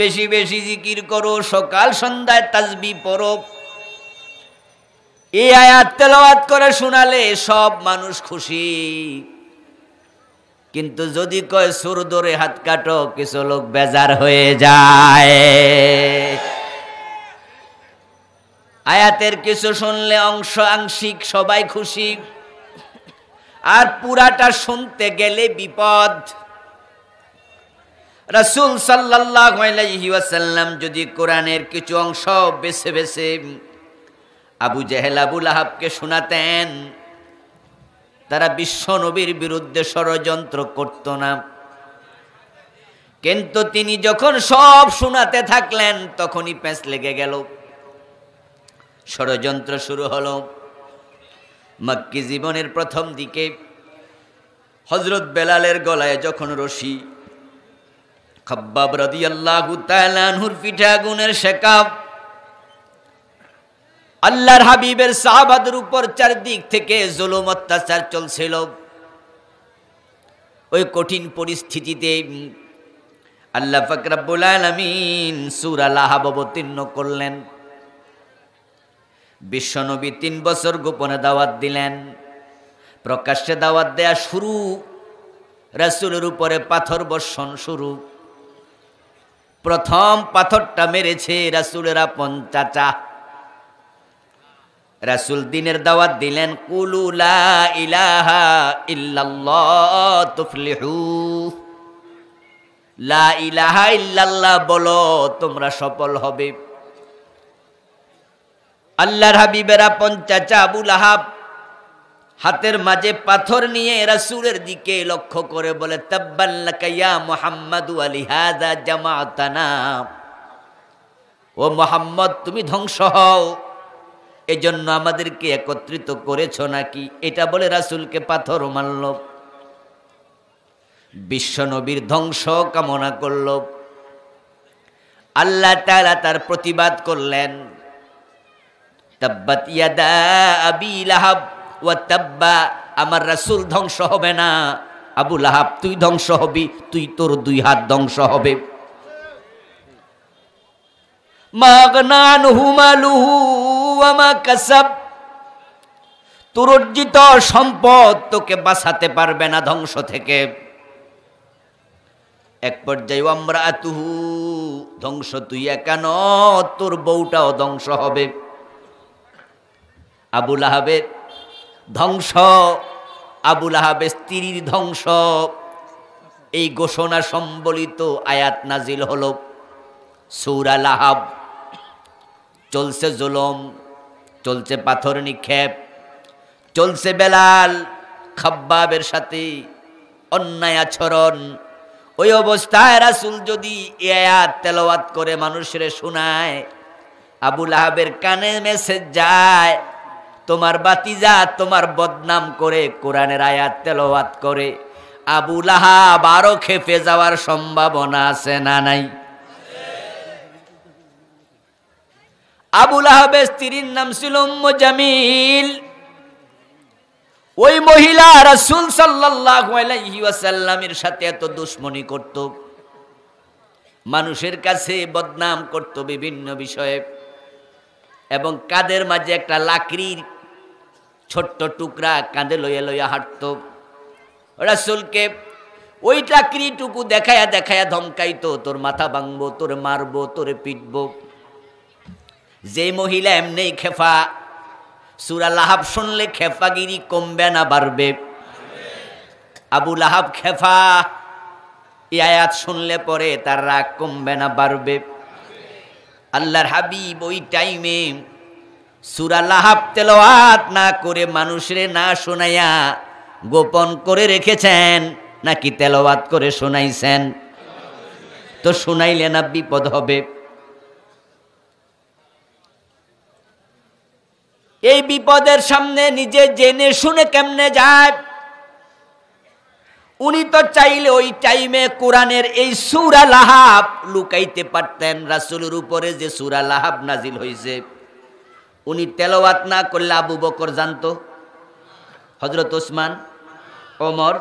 বেশি বেশি জিকির করো সকাল সন্ধ্যায় তাজবি পড়ো এই আয়াত তেলাওয়াত করে শোনালে সব মানুষ খুশি কিন্তু যদি কয় সুর ধরে হাত কাটো কিছু লোক বেজার হয়ে যায় আয়াতের কিছু শুনলে অংশ আংশিক সবাই খুশি আর পুরাটা শুনতে গেলে বিপদ রাসুল সাল্লাসাল্লাম যদি কোরআনের কিছু অংশ বেছে বেছে আবু জেহেল আবুল আহাবকে শোনাতেন তারা বিশ্ব নবীর বিরুদ্ধে ষড়যন্ত্র করত না কিন্তু তিনি যখন সব শোনাতে থাকলেন তখনই প্যাঁচ লেগে গেল ষড়যন্ত্র শুরু হলো মাক্কি জীবনের প্রথম দিকে হজরত বেলালের গলায় যখন রশি খাব্বাব রাদি আল্লাহ তালানহুর পিঠা গুনের শেখাব আল্লাহর হাবিবের সাহাবাদের উপর চারদিক থেকে জুলুম অত্যাচার চলছিল ওই কঠিন পরিস্থিতিতে আল্লাহ ফকরাবুল আলমিন সুরা লাহাব অবতীর্ণ করলেন বিশ্বনবী তিন বছর গোপনে দাওয়াত দিলেন প্রকাশ্যে দাওয়াত দেয়া শুরু রাসুলের উপরে পাথর বর্ষণ শুরু প্রথম পাথরটা মেরেছে রাসুলের পঞ্চাচা রাসুল দিনের দাওয়াত দিলেন কুলুলা ইলাহা ইল্লাল্লাহ তুফলিহু লা ইলাহা ইল্লাল্লাহ বলো তোমরা সফল হবে আল্লাহর হাবিবেরা পঞ্চাচা আবুল আহাব হাতের মাঝে পাথর নিয়ে সুরের দিকে লক্ষ্য করে বলে তাব্বাল্লাকাইয়া মোহাম্মদু আলী হাদা জামাতানা ও মোহাম্মদ তুমি ধ্বংস হও এজন্য আমাদেরকে একত্রিত করেছ নাকি এটা বলে রাসুলকে পাথর মানল বিশ্বনবীর ধ্বংস কামনা করল আল্লাহ তালা তার প্রতিবাদ করলেন তাব্বাত ইয়াদা আবি লাহাব ও তাব্বা আমার রাসুল ধ্বংস হবে না আবু লাহাব তুই ধ্বংস হবি তুই তোর দুই হাত ধ্বংস হবে তোর অর্জিত সম্পদ তোকে বাঁচাতে পারবে না ধ্বংস থেকে এক পর্যায়ে আমরা তুহু ধ্বংস তুই একান তোর বউটাও ধ্বংস হবে আবুল আহাবের ধ্বংস আবুল আহাবের স্ত্রীর ধ্বংস এই ঘোষণা সম্বলিত আয়াত নাজিল হল সৌরাল আহাব চলছে জুলম চলছে পাথর নিক্ষেপ চলছে বেলাল খাব্বাবের সাথে অন্যায় আচরণ ওই অবস্থায় রাসুল যদি এ আয়াত তেলাওয়াত করে মানুষের শোনায় আবুল আহাবের কানে মেসেজ যায় তোমার বাতিজা তোমার বদনাম করে কোরআনের আয়াত তেলাওয়াত করে আবু লাহা আরো খেপে যাওয়ার সম্ভাবনা আছে না নাই আবু লাহাবের স্ত্রীর নাম ছিল জামিল ওই মহিলা রসুল সাল্লাহামের সাথে এত দুশ্মনী করত মানুষের কাছে বদনাম করত বিভিন্ন বিষয়ে এবং কাদের মাঝে একটা লাকড়ির ছোট্ট টুকরা কাঁধে লইয়া লইয়া হাঁটত রাসুলকে ওই চাকরিটুকু দেখায়া দেখায়া ধমকাইতো তোর মাথা ভাঙবো তোর মারবো তোরে পিটব যে মহিলা এমনি খেফা সুরা লাহাব শুনলে খেফাগিরি কমবে না বাড়বে আবু লাহাব খেফা ইয়াত আয়াত শুনলে পরে তার রাগ কমবে না বাড়বে আল্লাহর হাবিব ওই টাইমে সুরা লাহাব তেলাওয়াত না করে মানুষের না শোনাইয়া গোপন করে রেখেছেন নাকি তেলাওয়াত করে শোনাইছেন তো শোনাইলে না বিপদ হবে এই বিপদের সামনে নিজে জেনে শুনে কেমনে যায় উনি তো চাইলে ওই টাইমে কোরআনের এই সুরা লাহাব লুকাইতে পারতেন রাসুলের উপরে যে সুরা লাহাব নাজিল হয়েছে উনি তেলাওয়াত না করলে আবু বকর জানতো হজরত ওসমান ওমর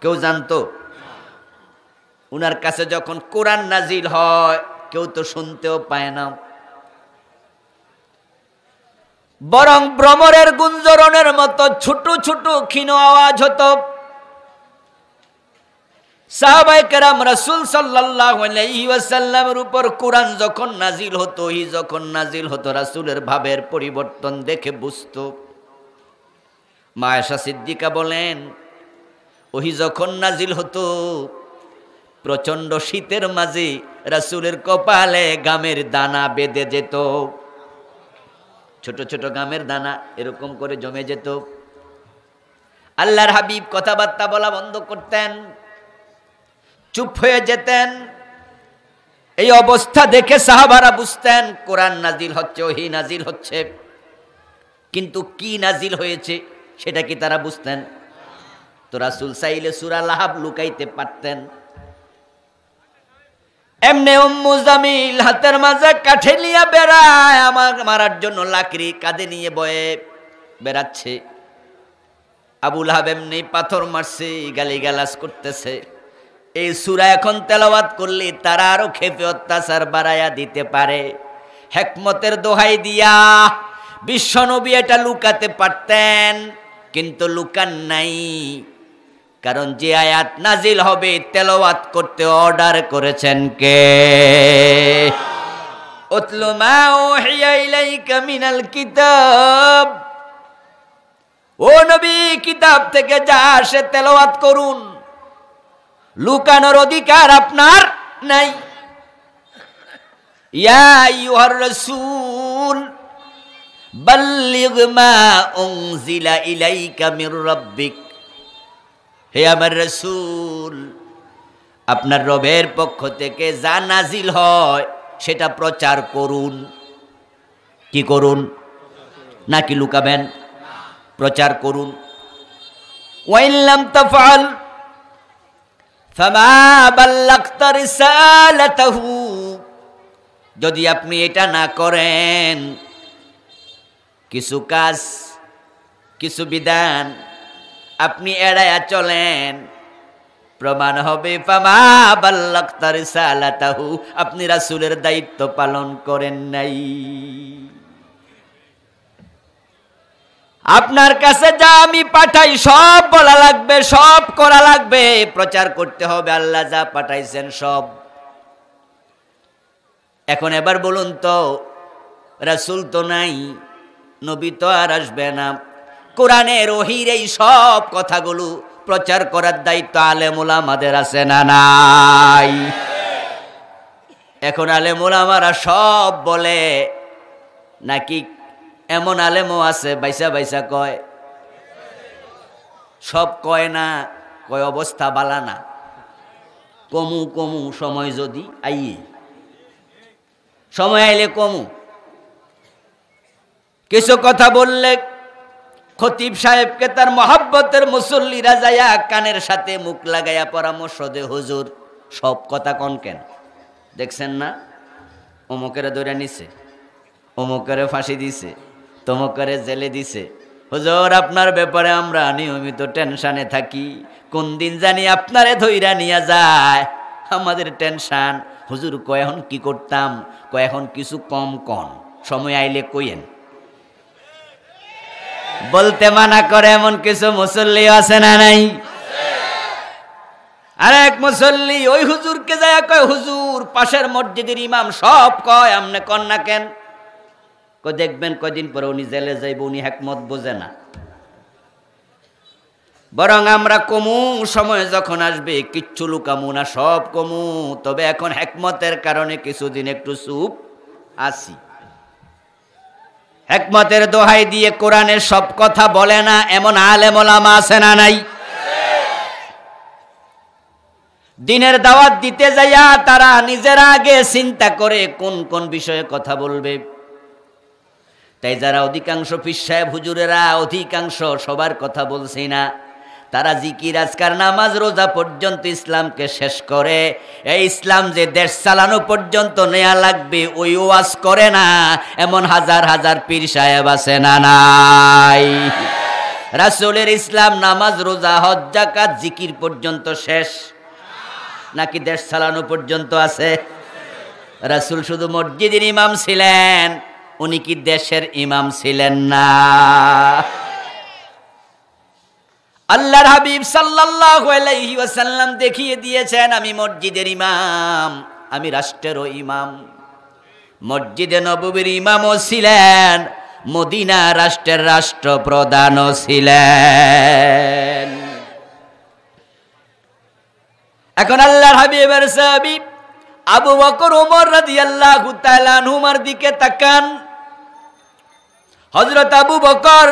কেউ জানতো উনার কাছে যখন কোরআন নাজিল হয় কেউ তো শুনতেও পায় না বরং ভ্রমরের গুঞ্জরণের মতো ছোট ছোট ক্ষীণ আওয়াজ হতো সাহাবাইকেরাম রাসুল সাল্লাহামের উপর কোরআন যখন নাজিল হতো ই যখন নাজিল হতো রাসুলের ভাবের পরিবর্তন দেখে বুঝত মায়াশা সিদ্দিকা বলেন ওহি যখন নাজিল হতো প্রচণ্ড শীতের মাঝে রাসুলের কপালে গামের দানা বেঁধে যেত ছোট ছোট গামের দানা এরকম করে জমে যেত আল্লাহর হাবিব কথাবার্তা বলা বন্ধ করতেন চুপ হয়ে যেতেন এই অবস্থা দেখে সাহাবারা বুঝতেন কোরআন নাজিল হচ্ছে ওহি নাজিল হচ্ছে কিন্তু কি নাজিল হয়েছে সেটা কি তারা বুঝতেন তোরা রাসুল সাইলে সুরা লাহাব লুকাইতে পারতেন এমনে উম্মু জামিল হাতের মাঝে কাঠে নিয়ে বেড়ায় আমার মারার জন্য লাকড়ি কাঁধে নিয়ে বয়ে বেড়াচ্ছে আবুল হাব এমনি পাথর মারছে গালিগালাজ করতেছে এই সুরা এখন তেলাওয়াত করলে তারা আরো খেপে অত্যাচার বাড়াইয়া দিতে পারে হেকমতের দোহাই দিয়া বিশ্বনবী এটা লুকাতে পারতেন কিন্তু লুকান নাই কারণ যে আয়াত নাজিল হবে তেলাওয়াত করতে অর্ডার করেছেন কে উতলুমা ওহিয়া ইলাইকা মিনাল কিতাব ও নবী কিতাব থেকে যা আসে তেলাওয়াত করুন লুকানোর অধিকার আপনার নাই হে আমার আপনার রবের পক্ষ থেকে যা নাজিল হয় সেটা প্রচার করুন কি করুন নাকি লুকাবেন প্রচার করুন ওয়াইল্লাম তফাল যদি আপনি এটা না করেন কিছু কাজ কিছু বিধান আপনি এড়াইয়া চলেন প্রমাণ হবে পামা আপনি রাসুলের দায়িত্ব পালন করেন নাই আপনার কাছে যা আমি পাঠাই সব বলা লাগবে সব করা লাগবে প্রচার করতে হবে আল্লাহ যা পাঠাইছেন সব এখন এবার বলুন তো রাসুল তো নাই নবী তো আর আসবে না কোরআনের ওহির এই সব কথাগুলো প্রচার করার দায়িত্ব আলেমুল আমাদের আছে না নাই এখন আলেমুল আমারা সব বলে নাকি এমন আলেমও আছে বাইসা বাইসা কয় সব কয় না কয় অবস্থা বালা না কমু কমু সময় যদি আইয়ে সময় আইলে কমু কিছু কথা বললে খতিব সাহেবকে তার মহাব্বতের মুসল্লিরা যায়া কানের সাথে মুখ লাগাইয়া পরামর্শ দে হুজুর সব কথা কন কেন দেখছেন না অমুকেরা ধরে নিছে অমুকেরা ফাঁসি দিছে তমকারে জেলে দিছে হুজুর আপনার ব্যাপারে আমরা নিয়মিত টেনশানে থাকি কোন দিন জানি আপনারে ধৈরা নিয়ে যায় আমাদের টেনশান হুজুর কয় এখন কি করতাম কয় এখন কিছু কম কন সময় আইলে কইেন বলতে মানা করে এমন কিছু মুসল্লি আছে না নাই আর এক মুসল্লি ওই হুজুরকে যায় কয় হুজুর পাশের মসজিদের ইমাম সব কয় আমনে কন্যা কেন কো দেখবেন কদিন পরে উনি জেলে যাইব উনি হেকমত বোঝে না বরং আমরা কমু সময় যখন আসবে কিচ্ছু লুকামু না সব কমু তবে এখন হেকমতের কারণে কিছুদিন একটু চুপ আসি হেকমতের দোহাই দিয়ে কোরআনের সব কথা বলে না এমন আলেমলামা আছে না নাই দিনের দাওয়াত দিতে যাইয়া তারা নিজেরা আগে চিন্তা করে কোন কোন বিষয়ে কথা বলবে তাই যারা অধিকাংশ পিসাহেব হুজুরেরা অধিকাংশ সবার কথা বলছি না তারা জিকির আজকার নামাজ রোজা পর্যন্ত ইসলামকে শেষ করে এই ইসলাম যে দেশ চালানো পর্যন্ত নেয়া লাগবে ওই ওয়াজ করে না এমন হাজার হাজার পীর সাহেব আছে না নাই রাসুলের ইসলাম নামাজ রোজা হজ্জাকাত জিকির পর্যন্ত শেষ নাকি দেশ চালানো পর্যন্ত আছে রাসুল শুধু মসজিদের ইমাম ছিলেন উনি কি দেশের ইমাম ছিলেন না আল্লাহর হাবিব সাল্লাম দেখিয়ে দিয়েছেন আমি মসজিদের ইমাম আমি রাষ্ট্রেরও ইমাম মসজিদে নবীর ইমামও ছিলেন মদিনা রাষ্ট্রের রাষ্ট্রপ্রধানও ছিলেন এখন আল্লাহর হাবিবের সাহাবি আবু বকর উমর রাজি আল্লাহ হুমার দিকে তাকান হজরত আবু বকর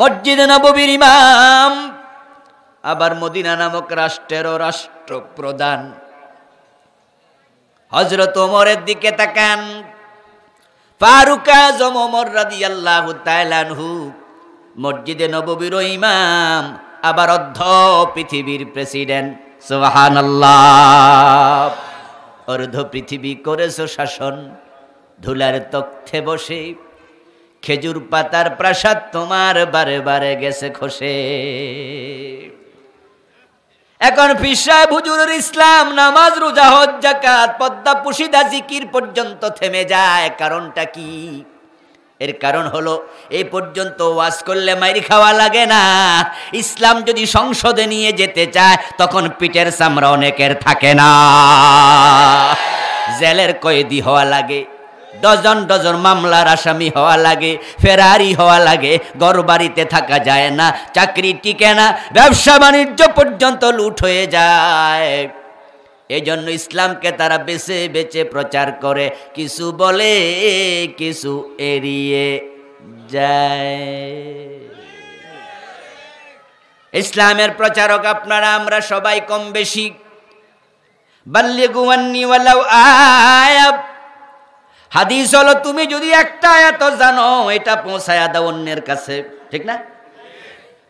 মসজিদ নবীর ইমাম আবার মদিনা নামক রাষ্ট্রেরও প্রধান হজরত ওমরের দিকে তাকান ফারুকা জমর রাদি আল্লাহ তাইলানহু মসজিদে নববীর ইমাম আবার অর্ধ পৃথিবীর প্রেসিডেন্ট সোহান অর্ধ পৃথিবী করেছ শাসন ধুলার তথ্যে বসে খেজুর পাতার প্রাসাদ তোমার বারে বারে গেছে খসে এখন পিসায় হুজুরুর ইসলাম নামাজ রোজা হজ জাকাত পদ্মা পুশিদা জিকির পর্যন্ত থেমে যায় কারণটা কি এর কারণ হলো এই পর্যন্ত ওয়াজ করলে মাইর খাওয়া লাগে না ইসলাম যদি সংসদে নিয়ে যেতে চায় তখন পিঠের চামড়া অনেকের থাকে না জেলের কয়েদি হওয়া লাগে ডজন ডজন মামলার আসামি হওয়া লাগে ফেরারি হওয়া লাগে গড় বাড়িতে থাকা যায় না চাকরি টিকে না ব্যবসা বাণিজ্য পর্যন্ত লুট হয়ে যায় এই জন্য ইসলামকে তারা বেছে বেছে প্রচার করে কিছু বলে কিছু এড়িয়ে যায় ইসলামের প্রচারক আপনারা আমরা সবাই কম বেশি বাল্যগুয়ান্নি ওয়ালাউ আয়াব হাদিস হলো তুমি যদি একটা এত জানো এটা পৌঁছায়া দাও অন্যের কাছে ঠিক না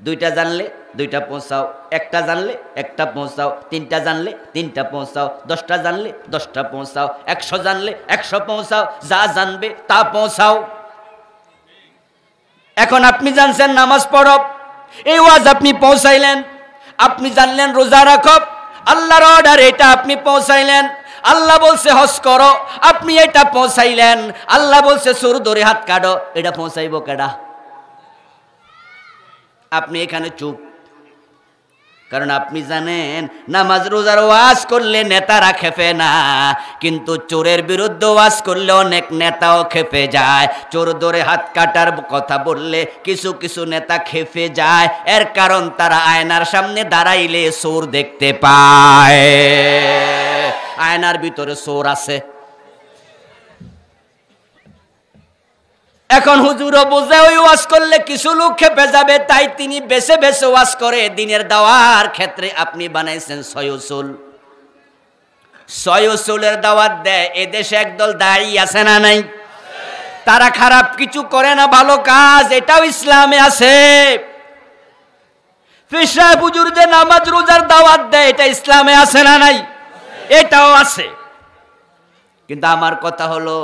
দুইটা জানলে দুইটা পৌঁছাও একটা জানলে একটা পৌঁছাও তিনটা জানলে তিনটা পৌঁছাও দশটা জানলে দশটা পৌঁছাও একশো জানলে একশো পৌঁছাও যা জানবে তা পৌঁছাও এখন আপনি জানছেন নামাজ পড়ব এই ওয়াজ আপনি পৌঁছাইলেন আপনি জানলেন রোজা রাখব আল্লাহর অর্ডার এটা আপনি পৌঁছাইলেন আল্লাহ বলছে হস করো আপনি এটা পৌঁছাইলেন আল্লাহ বলছে সুর ধরে হাত কাটো এটা পৌঁছাইব কেডা আপনি এখানে চুপ কারণ আপনি জানেন নামাজ রোজার ওয়াজ করলে নেতারা খেপে না কিন্তু চোরের বিরুদ্ধে ওয়াজ করলে অনেক নেতাও খেপে যায় চোর ধরে হাত কাটার কথা বললে কিছু কিছু নেতা খেপে যায় এর কারণ তারা আয়নার সামনে দাঁড়াইলে চোর দেখতে পায় আয়নার ভিতরে সোর আছে এখন হুজুর বুঝে ওই ওয়াজ করলে কিছু লোক খেপে যাবে তাই তিনি বেছে বেছে ওয়াজ করে দিনের দাওয়ার ক্ষেত্রে আপনি বানাইছেন সয়সুল সয়সুলের দাওয়াত দেয় এদেশে একদল দায়ী আছে না নাই তারা খারাপ কিছু করে না ভালো কাজ এটাও ইসলামে আছে ফিসাহ হুজুর যে নামাজ রোজার দাওয়াত দেয় এটা ইসলামে আছে না নাই এটাও আছে কিন্তু আমার কথা হলো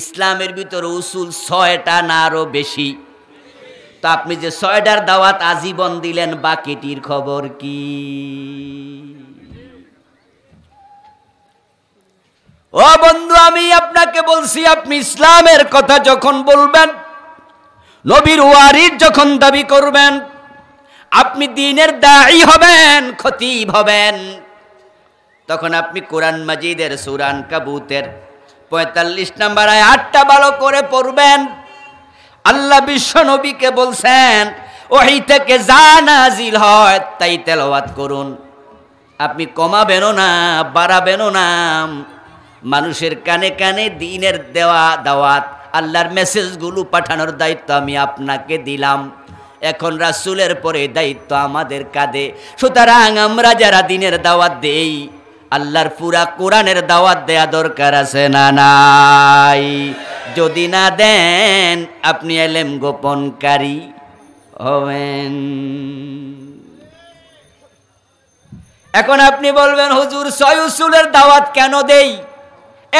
ইসলামের ভিতরে উসুল ছয়টা না আরো বেশি তো আপনি যে ছয়টার দাওয়াত আজীবন দিলেন বাকিটির খবর কি ও বন্ধু আমি আপনাকে বলছি আপনি ইসলামের কথা যখন বলবেন নবীর ওয়ারির যখন দাবি করবেন আপনি দিনের দায়ী হবেন খতিব হবেন তখন আপনি কোরআন মাজিদের সুরান কাবুতের পঁয়তাল্লিশ নাম্বার আয় আটটা ভালো করে পড়বেন আল্লাহ বিশ্ব নবীকে বলছেন ওই থেকে যা নাজিল হয় তাই তেলাওয়াত করুন আপনি কমাবেনও না বাড়াবেনও না মানুষের কানে কানে দিনের দেওয়া দাওয়াত আল্লাহর মেসেজগুলো পাঠানোর দায়িত্ব আমি আপনাকে দিলাম এখন রাসুলের পরে দায়িত্ব আমাদের কাঁধে সুতরাং আমরা যারা দিনের দাওয়াত দেই আল্লাহর পুরা কোরআনের দাওয়াত দেয়া দরকার আছে না নাই যদি না দেন আপনি এলেম গোপনকারী হবেন এখন আপনি বলবেন হুজুর সয়ুসুলের দাওয়াত কেন দেই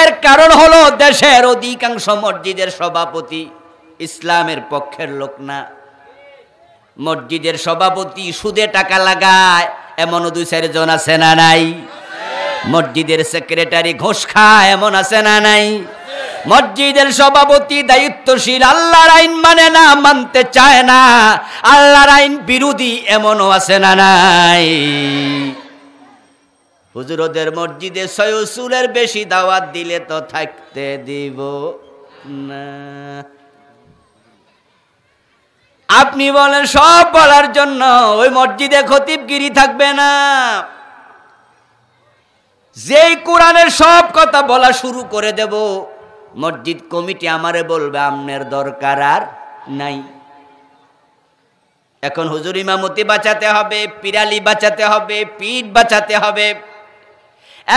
এর কারণ হলো দেশের অধিকাংশ মসজিদের সভাপতি ইসলামের পক্ষের লোক না মসজিদের সভাপতি সুদে টাকা লাগায় এমনও দুই চারজন আছে না নাই মসজিদের সেক্রেটারি ঘোষ খায় এমন আছে না নাই মসজিদের সভাপতি দায়িত্বশীল আল্লাহর আইন মানে না মানতে চায় না আল্লাহর আইন বিরোধী এমনও আছে না নাই হুজুরদের মসজিদে সয়সুলের বেশি দাওয়াত দিলে তো থাকতে দিব না আপনি বলেন সব বলার জন্য ওই মসজিদে খতিবগিরি থাকবে না যেই কোরআনের সব কথা বলা শুরু করে দেব মসজিদ কমিটি আমারে বলবে আমনের দরকার আর নাই এখন হুজুর ইমামতি বাঁচাতে হবে পিরালি বাঁচাতে হবে পিঠ বাঁচাতে হবে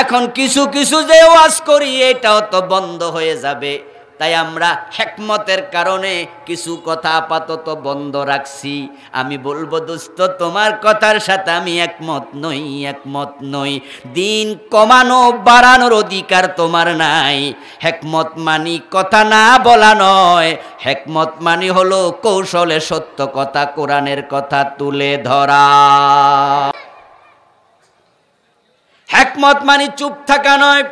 এখন কিছু কিছু যে ওয়াজ করি এটাও তো বন্ধ হয়ে যাবে তাই আমরা হেকমতের কারণে কিছু কথা আপাতত বন্ধ রাখছি আমি বলবো দোস্ত তোমার কথার সাথে আমি একমত নই একমত নই দিন কমানো বাড়ানোর অধিকার তোমার নাই হেকমত মানি কথা না বলা নয় হেকমত মানি হলো কৌশলে সত্য কথা কোরআনের কথা তুলে ধরা হেকমত মানি চুপ থাকা নয়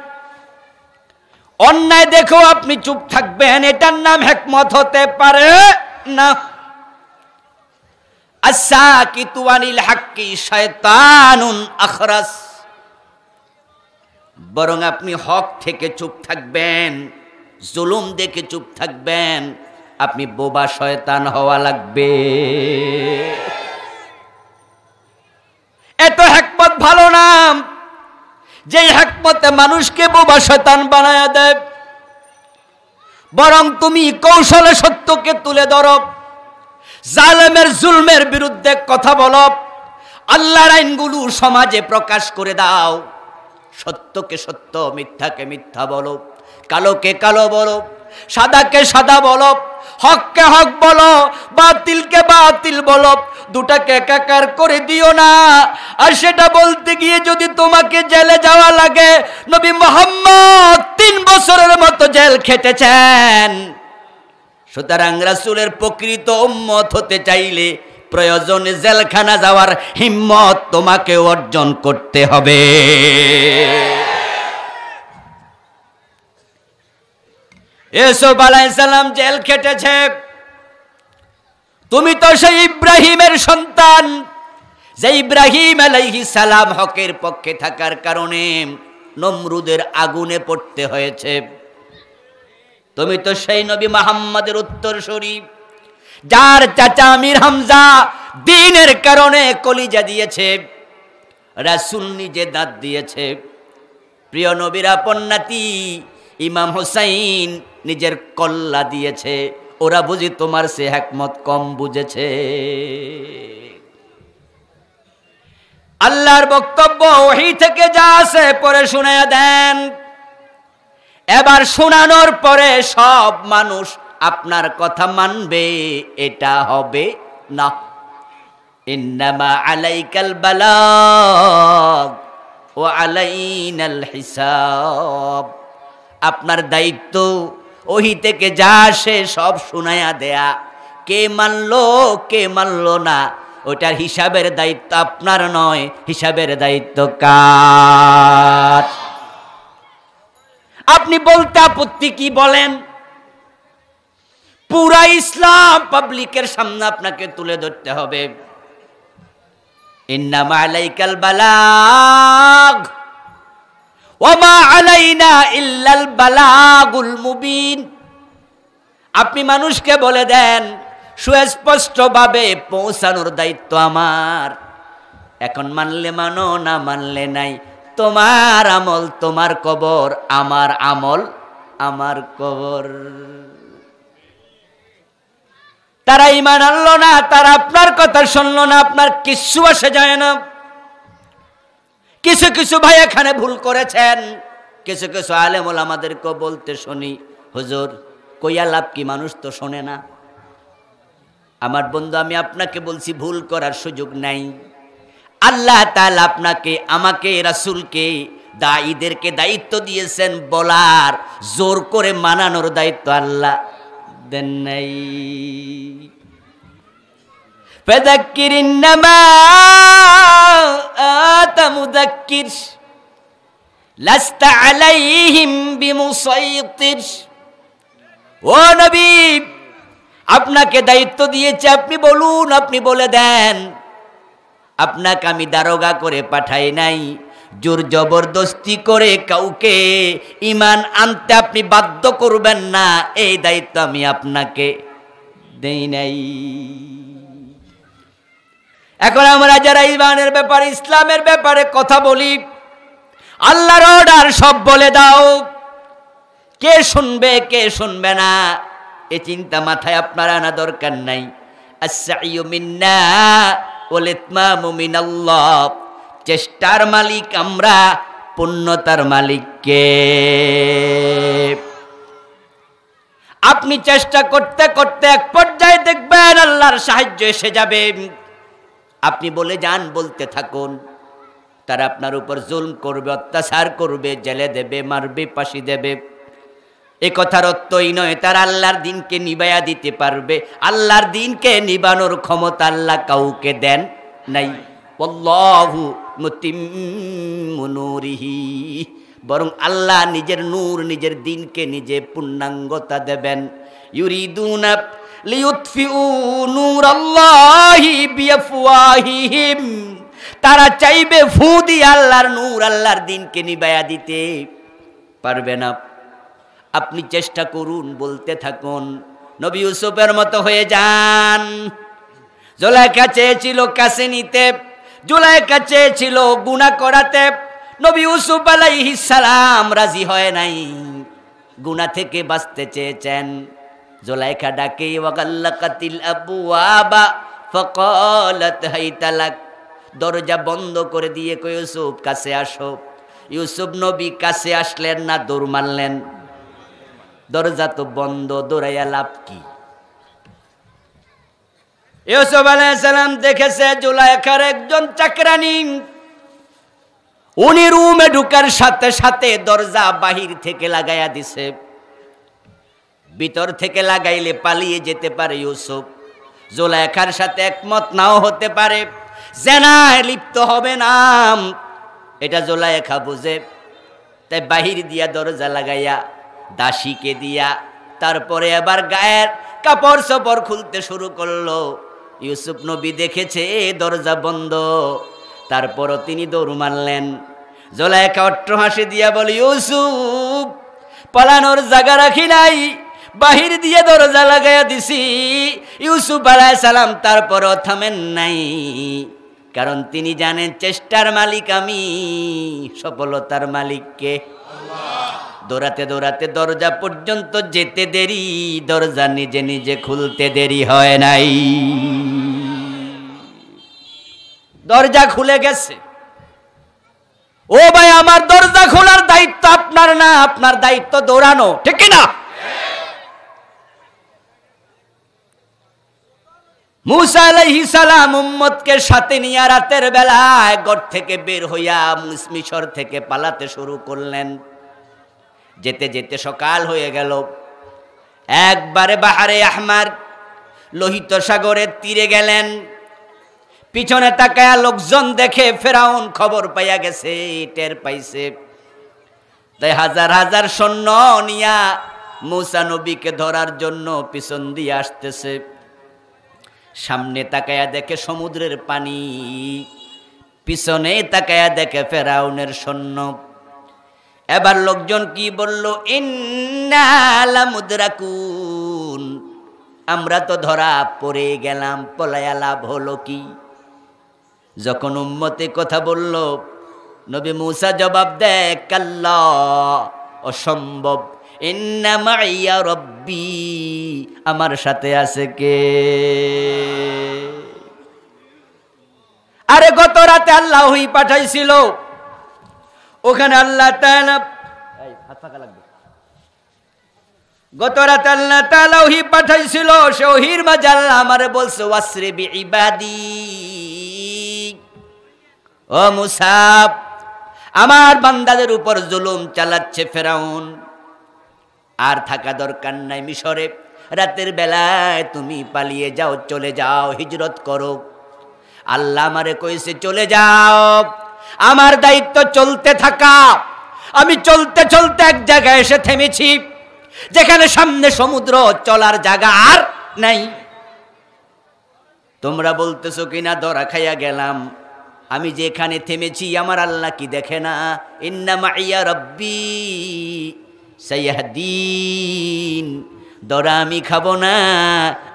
অন্যায় দেখেও আপনি চুপ থাকবেন এটার নাম হেকমত হতে পারে না আচ্ছা কিতুয়ানিল হাক্কি শয়তানুন আখরাস বরং আপনি হক থেকে চুপ থাকবেন জুলুম দেখে চুপ থাকবেন আপনি বোবা শয়তান হওয়া লাগবে এত হেকমত ভালো নাম যে হাকমতে মানুষকে বোবা শতান বানায়া দেয় বরং তুমি কৌশলে সত্যকে তুলে ধরো জালেমের জুলমের বিরুদ্ধে কথা বল আল্লাহর আইনগুলো সমাজে প্রকাশ করে দাও সত্যকে সত্য মিথ্যাকে মিথ্যা বল কালোকে কালো বল সাদাকে সাদা বল হককে হক বল বাতিলকে বাতিল বল দুটাকে একাকার করে দিও না আর সেটা বলতে গিয়ে যদি তোমাকে জেলে যাওয়া লাগে নবী মোহাম্মদ তিন বছরের মতো জেল খেটেছেন সুতরাং রাসুলের প্রকৃত উম্মত হতে চাইলে প্রয়োজনে জেলখানা যাওয়ার হিম্মত তোমাকে অর্জন করতে হবে এসব সালাম জেল খেটেছে তুমি তো সেই ইব্রাহিমের সন্তান যে ইব্রাহিম আলাইহি সালাম হকের পক্ষে থাকার কারণে নমরুদের আগুনে পড়তে হয়েছে তুমি তো সেই নবী মাহাম্মাদের উত্তর শরীফ যার চাচা আমির হামজা দিনের কারণে কলিজা দিয়েছে রাসুল নিজে দাঁত দিয়েছে প্রিয় নবীরা পন্নাতি ইমাম হোসাইন নিজের কল্লা দিয়েছে ওরা বুঝি তোমার সে একমত কম বুঝেছে আল্লাহর বক্তব্য ওই থেকে যা আছে পরে শুনে দেন এবার শোনানোর পরে সব মানুষ আপনার কথা মানবে এটা হবে না ইন্নামা আলাইকাল বালাগ ও আলাইনাল হিসাব আপনার দায়িত্ব ওহি থেকে যা সে সব শুনাইয়া দেয়া কে মানলো কে মানলো না ওটার হিসাবের দায়িত্ব আপনার নয় হিসাবের দায়িত্ব কার আপনি বলতে আপত্তি কি বলেন পুরা ইসলাম পাবলিকের সামনে আপনাকে তুলে ধরতে হবে ইন্নামা আলাইকাল বালাগ আলাইনা ইল্লাল আপনি মানুষকে বলে দেন সুস্পষ্টভাবে পৌঁছানোর দায়িত্ব আমার এখন মানলে মানো না মানলে নাই তোমার আমল তোমার কবর আমার আমল আমার কবর তারা ইমান আনলো না তারা আপনার কথা শুনলো না আপনার কিছু আসে যায় না কিছু কিছু ভাই এখানে ভুল করেছেন কিছু কিছু আলেমল আমাদেরকে বলতে শুনি হুজুর কইয়া লাভ কি মানুষ তো শোনে না আমার বন্ধু আমি আপনাকে বলছি ভুল করার সুযোগ নাই আল্লাহ তাল আপনাকে আমাকে রাসুলকে দায়ীদেরকে দায়িত্ব দিয়েছেন বলার জোর করে মানানোর দায়িত্ব আল্লাহ দেন নাই ও নবী আপনাকে দায়িত্ব দিয়েছে আপনি বলুন আপনি বলে দেন আপনাকে আমি দারোগা করে পাঠাই নাই জোর জবরদস্তি করে কাউকে ইমান আনতে আপনি বাধ্য করবেন না এই দায়িত্ব আমি আপনাকে দেই নাই এখন আমরা যারা ইমানের ব্যাপারে ইসলামের ব্যাপারে কথা বলি আল্লাহর অর্ডার সব বলে দাও কে শুনবে কে শুনবে না এ চিন্তা মাথায় আপনার আনা দরকার নাই চেষ্টার মালিক আমরা পূর্ণতার মালিককে আপনি চেষ্টা করতে করতে এক পর্যায়ে দেখবেন আল্লাহর সাহায্য এসে যাবে আপনি বলে যান বলতে থাকুন তারা আপনার উপর জুল করবে অত্যাচার করবে জেলে দেবে মারবে পাশি দেবে এ কথার অর্থই নয় তারা আল্লাহর দিনকে নিবাইয়া দিতে পারবে আল্লাহর দিনকে নিবানোর ক্ষমতা আল্লাহ কাউকে দেন নাই পল্লহু বরং আল্লাহ নিজের নূর নিজের দিনকে নিজে পূর্ণাঙ্গতা দেবেন ইউরিদুনা তারা চাইবে ফুদি আল্লাহর নূর আল্লাহর দিনকে নিবায়া দিতে পারবে না আপনি চেষ্টা করুন বলতে থাকুন নবী ইউসুফের মতো হয়ে যান জোলাইকা চেয়েছিল কাছে নিতে জোলাইকা চেয়েছিল গুণা করাতে নবী ইউসুফ আলাইহিস সালাম রাজি হয় নাই গুণা থেকে বাঁচতে চেয়েছেন জোলাইখা ডাকে ওয়াগাল্লাকাতিল আবওয়াবা ফাকালাত হাইতালাক দরজা বন্ধ করে দিয়ে কই ইউসুফ কাছে আসো ইউসুফ নবী কাছে আসলেন না দৌড় মারলেন দরজা তো বন্ধ দৌড়াইয়া লাভ কি ইউসুফ আলাইসালাম দেখেছে জোলাইখার একজন চাকরানি উনি রুমে ঢুকার সাথে সাথে দরজা বাহির থেকে লাগাইয়া দিছে ভিতর থেকে লাগাইলে পালিয়ে যেতে পারে ইউসুফ জোলাইখার সাথে একমত নাও হতে পারে জেনায় লিপ্ত হবে নাম এটা জোলাইখা বুঝে তাই বাহির দিয়া দরজা লাগাইয়া দাসীকে দিয়া তারপরে আবার গায়ের কাপড় সপর খুলতে শুরু করলো ইউসুফ নবী দেখেছে দরজা বন্ধ তারপরও তিনি দৌড় মারলেন জোলাইখা অট্ট হাসি দিয়া বলে ইউসুফ পালানোর জায়গা রাখি নাই বাহির দিয়ে দরজা লাগাইয়া দিছি ইউসুফ আলাই সালাম তারপর থামেন নাই কারণ তিনি জানেন চেষ্টার মালিক আমি সফলতার মালিককে দৌড়াতে দৌড়াতে দরজা পর্যন্ত যেতে দেরি দরজা নিজে নিজে খুলতে দেরি হয় নাই দরজা খুলে গেছে ও ভাই আমার দরজা খোলার দায়িত্ব আপনার না আপনার দায়িত্ব দৌড়ানো ঠিক না মুসা আলাইহি সালাম উম্মতকে সাথে নিয়ে রাতের বেলা ঘর থেকে বের হইয়া মিশর থেকে পালাতে শুরু করলেন যেতে যেতে সকাল হয়ে গেল একবারে বাহারে আহমার লোহিত সাগরের তীরে গেলেন পিছনে তাকায়া লোকজন দেখে ফেরাউন খবর পাইয়া গেছে টের পাইছে তাই হাজার হাজার সৈন্য নিয়া মুসা নবীকে ধরার জন্য পিছন দিয়ে আসতেছে সামনে তাকায়া দেখে সমুদ্রের পানি পিছনে তাকায়া দেখে ফেরাউনের সৈন্য এবার লোকজন কি বলল ইন্নালামুদ্রাকুন আমরা তো ধরা পড়ে গেলাম পলায়া লাভ হলো কি যখন উম্মতে কথা বলল নবী মূসা জবাব দেয় কাল্লা অসম্ভব ইন্নামাইয়া রব্বি আমার সাথে আছে কে আরে গত রাতে আল্লাহ পাঠাইছিল ওখানে আল্লাহ গত রাতে আল্লাহ পাঠাইছিল সে ওহির মাঝে আল্লাহ বলছে ওয়াসরে বি ও মুসাফ আমার বান্দাদের উপর জুলুম চালাচ্ছে ফেরাউন আর থাকা দরকার নাই মিশরে রাতের বেলায় তুমি পালিয়ে যাও চলে যাও হিজরত করো আল্লাহ আমারে কইসে চলে যাও আমার দায়িত্ব চলতে থাকা আমি চলতে চলতে এক জায়গায় এসে থেমেছি যেখানে সামনে সমুদ্র চলার জায়গা আর নাই তোমরা বলতেছো কিনা ধরা খাইয়া গেলাম আমি যেখানে থেমেছি আমার আল্লাহ কি দেখে না ইন্নামাইয়া রব্বি সাইয়াহদিন দরা আমি খাবো না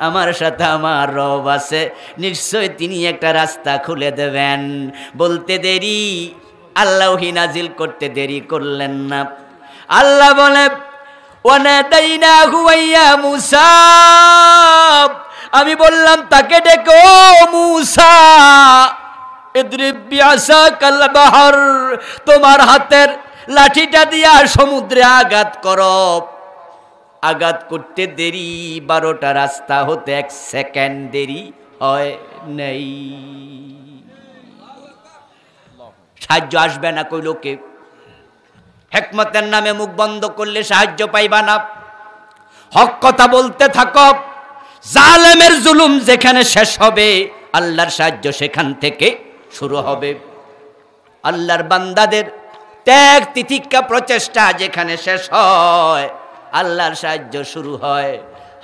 আমার সাথে আমার রব আছে নিশ্চয় তিনি একটা রাস্তা খুলে দেবেন বলতে দেরি আল্লাহ নাজিল করতে দেরি করলেন না আল্লাহ বলে আমি বললাম তাকে ডেকো মুসা তোমার হাতের লাঠিটা দিয়া সমুদ্রে আঘাত কর আঘাত করতে দেরি বারোটা রাস্তা হতে এক সেকেন্ড দেরি হয় নেই সাহায্য আসবে না কই লোকে হেকমতের নামে মুখ বন্ধ করলে সাহায্য পাইবা না হক কথা বলতে থাক জালেমের জুলুম যেখানে শেষ হবে আল্লাহর সাহায্য সেখান থেকে শুরু হবে আল্লাহর বান্দাদের ত্যাগ তিথিকা প্রচেষ্টা যেখানে শেষ হয় আল্লাহর সাহায্য শুরু হয়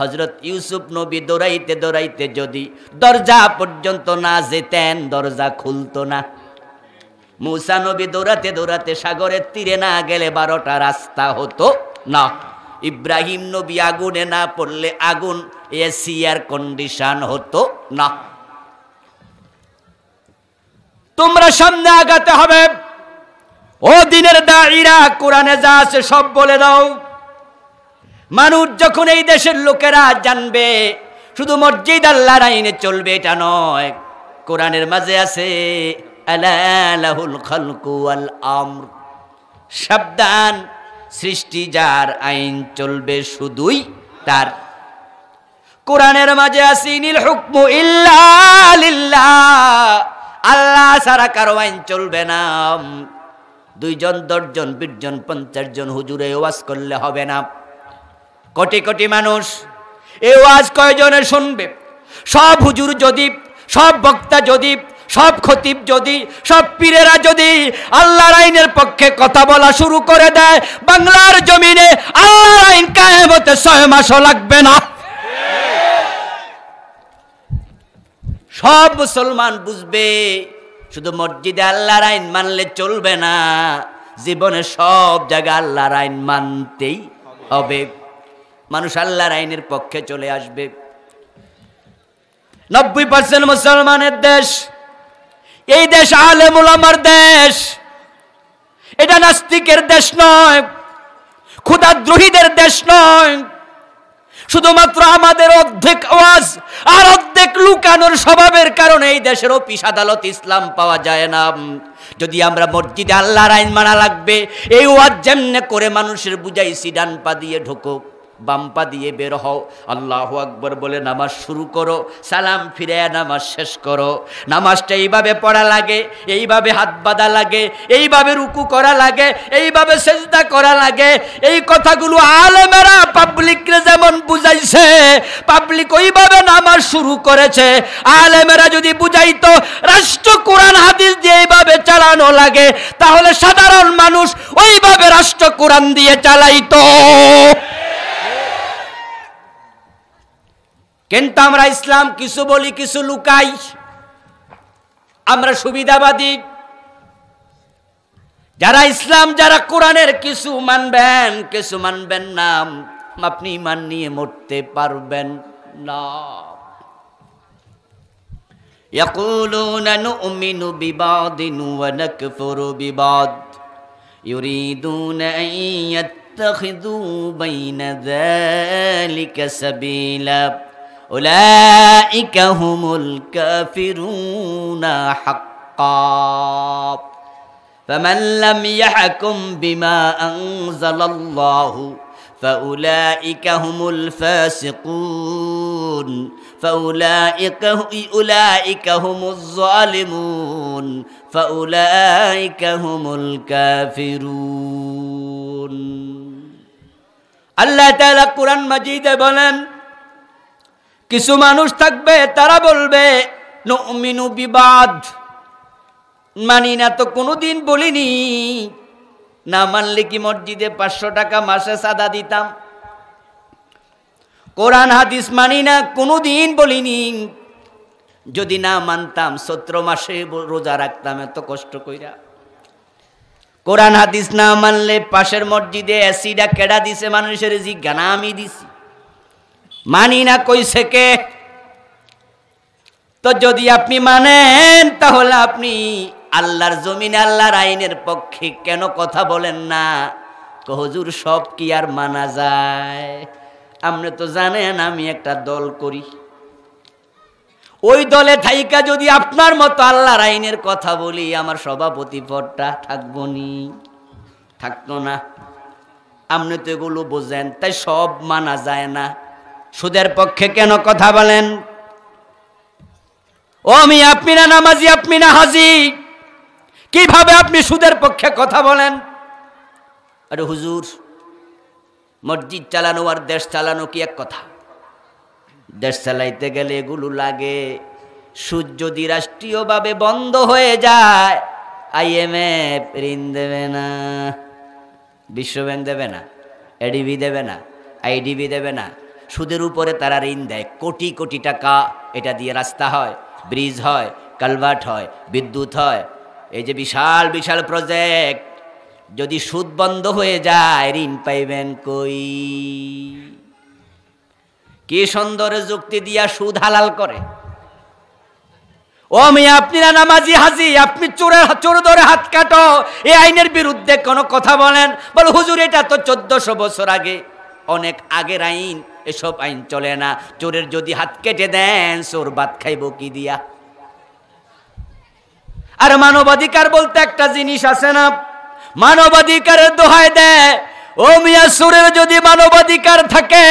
হজরত ইউসুফ নবী দৌড়াইতে দৌড়াইতে যদি দরজা পর্যন্ত না যেতেন দরজা খুলতো না মুসা নবী দৌড়াতে দৌড়াতে সাগরের তীরে না গেলে বারোটা রাস্তা হতো না ইব্রাহিম নবী আগুনে না পড়লে আগুন এসি আর কন্ডিশন হতো না তোমরা সামনে আগাতে হবে ও দিনের দাঁড়িরা কোরআনে যা আছে সব বলে দাও মানুষ যখন এই দেশের লোকেরা জানবে শুধু মসজিদ আল্লাহর আইনে চলবে এটা নয় কোরআনের মাঝে আছে আল সাবধান সৃষ্টি যার আইন চলবে শুধুই তার কোরআনের মাঝে আছে নীল হুকমু ইল্লা আল্লাহ ছাড়া কারো আইন চলবে না দুইজন দশজন বিশজন পঞ্চাশ জন হুজুরে ওয়াজ করলে হবে না কোটি কোটি মানুষ এ ওয়াজ কয়জনে শুনবে সব হুজুর যদি সব বক্তা যদি সব খতিব যদি সব পীরেরা যদি আল্লাহ আইনের পক্ষে কথা বলা শুরু করে দেয় বাংলার জমিনে আল্লাহ আইন কায়েমতে ছয় মাসও লাগবে না সব মুসলমান বুঝবে শুধু মসজিদে আল্লাহর আইন মানলে চলবে না জীবনে সব জায়গায় আল্লাহর আইন মানতেই হবে মানুষ আল্লাহর আইনের পক্ষে চলে আসবে নব্বই পার্সেন্ট মুসলমানের দেশ এই দেশ আলেমুলামার দেশ এটা নাস্তিকের দেশ নয় ক্ষুদাদ্রোহীদের দেশ নয় শুধুমাত্র আমাদের অর্ধেক আওয়াজ আর অর্ধেক লুকানোর স্বভাবের কারণে এই দেশের অফিস আদালত ইসলাম পাওয়া যায় না যদি আমরা মসজিদে আল্লাহর আইন মানা লাগবে এই ওয়াজ যেমনে করে মানুষের বুঝাইছি ডান পা দিয়ে ঢোকো বাম্পা দিয়ে বের হও আল্লাহ আকবর বলে নামাজ শুরু করো সালাম ফিরে নামাজ শেষ করো নামাজটা এইভাবে পড়া লাগে এইভাবে হাত বাঁধা লাগে এইভাবে রুকু করা লাগে এইভাবে সেজদা করা লাগে এই কথাগুলো আলমেরা পাবলিকরে যেমন বুঝাইছে পাবলিক ওইভাবে নামাজ শুরু করেছে আলেমেরা যদি বুঝাইতো রাষ্ট্র কোরআন হাদিস দিয়ে এইভাবে চালানো লাগে তাহলে সাধারণ মানুষ ওইভাবে রাষ্ট্র কোরআন দিয়ে চালাইতো কিন্তু আমরা ইসলাম কিছু বলি কিছু লুকাই আমরা সুবিধাবাদী যারা ইসলাম যারা কোরআনের কিছু মানবেন কিছু মানবেন না আপনি ইমান নিয়ে মরতে পারবেন না يقولون نؤمن ببعض ونكفر ببعض يريدون أن يتخذوا بين ذلك سبيلا أولئك هم الكافرون حقا فمن لم يحكم بما أنزل الله فأولئك هم الفاسقون فأولئك أولئك هم الظالمون فأولئك هم الكافرون الله تعالى قرآن مجيد بلن كسو ما نشتقبه ترابلبه نؤمن ببعض মানি না তো কোনো দিন না মানলে কি মসজিদে পাঁচশো টাকা মাসে সাদা দিতাম কোরআন হাদিস মানি না কোনো দিন বলিনি যদি না মানতাম সত্র মাসে রোজা রাখতাম এত কষ্ট কইরা কোরআন হাদিস না মানলে পাশের মসজিদে অ্যাসিডা কেডা দিছে মানুষের জিজ্ঞানা আমি দিছি মানি না কইছে কে তো যদি আপনি মানেন তাহলে আপনি আল্লাহর জমিনে আল্লাহর আইনের পক্ষে কেন কথা বলেন না হজুর সব কি আর মানা যায় আপনি তো জানেন আমি একটা দল করি ওই দলে থাইকা যদি আপনার মতো আল্লাহর আইনের কথা বলি আমার সভাপতি পদটা থাকবো নি থাকতো না আপনি তো এগুলো বোঝেন তাই সব মানা যায় না সুদের পক্ষে কেন কথা বলেন ও আমি আপনি না নামাজি আপনি না হাজি কিভাবে আপনি সুদের পক্ষে কথা বলেন আরে হুজুর মসজিদ চালানো আর দেশ চালানো কি এক কথা দেশ চালাইতে গেলে এগুলো লাগে সুদ যদি রাষ্ট্রীয়ভাবে বন্ধ হয়ে যায় আইএমএফ ঋণ দেবে না বিশ্বব্যাংক দেবে না এডিবি দেবে না আইডিবি দেবে না সুদের উপরে তারা ঋণ দেয় কোটি কোটি টাকা এটা দিয়ে রাস্তা হয় ব্রিজ হয় কালভার্ট হয় বিদ্যুৎ হয় এই যে বিশাল বিশাল প্রজেক্ট যদি সুদ বন্ধ হয়ে যায় ঋণ পাইবেন কই কি সুন্দর যুক্তি দিয়া সুদ হালাল করে ও মেয়ে আপনি না নামাজি হাজি আপনি চোরের চোর ধরে হাত কাটো এই আইনের বিরুদ্ধে কোনো কথা বলেন বল হুজুর এটা তো চোদ্দশো বছর আগে অনেক আগের আইন এসব আইন চলে না চোরের যদি হাত কেটে দেন চোর ভাত খাইব কি দিয়া আর মানবাধিকার বলতে একটা জিনিস আছে না মানবাধিকারের দোহায় দেয় ও মিয়া সুরের যদি মানবাধিকার থাকে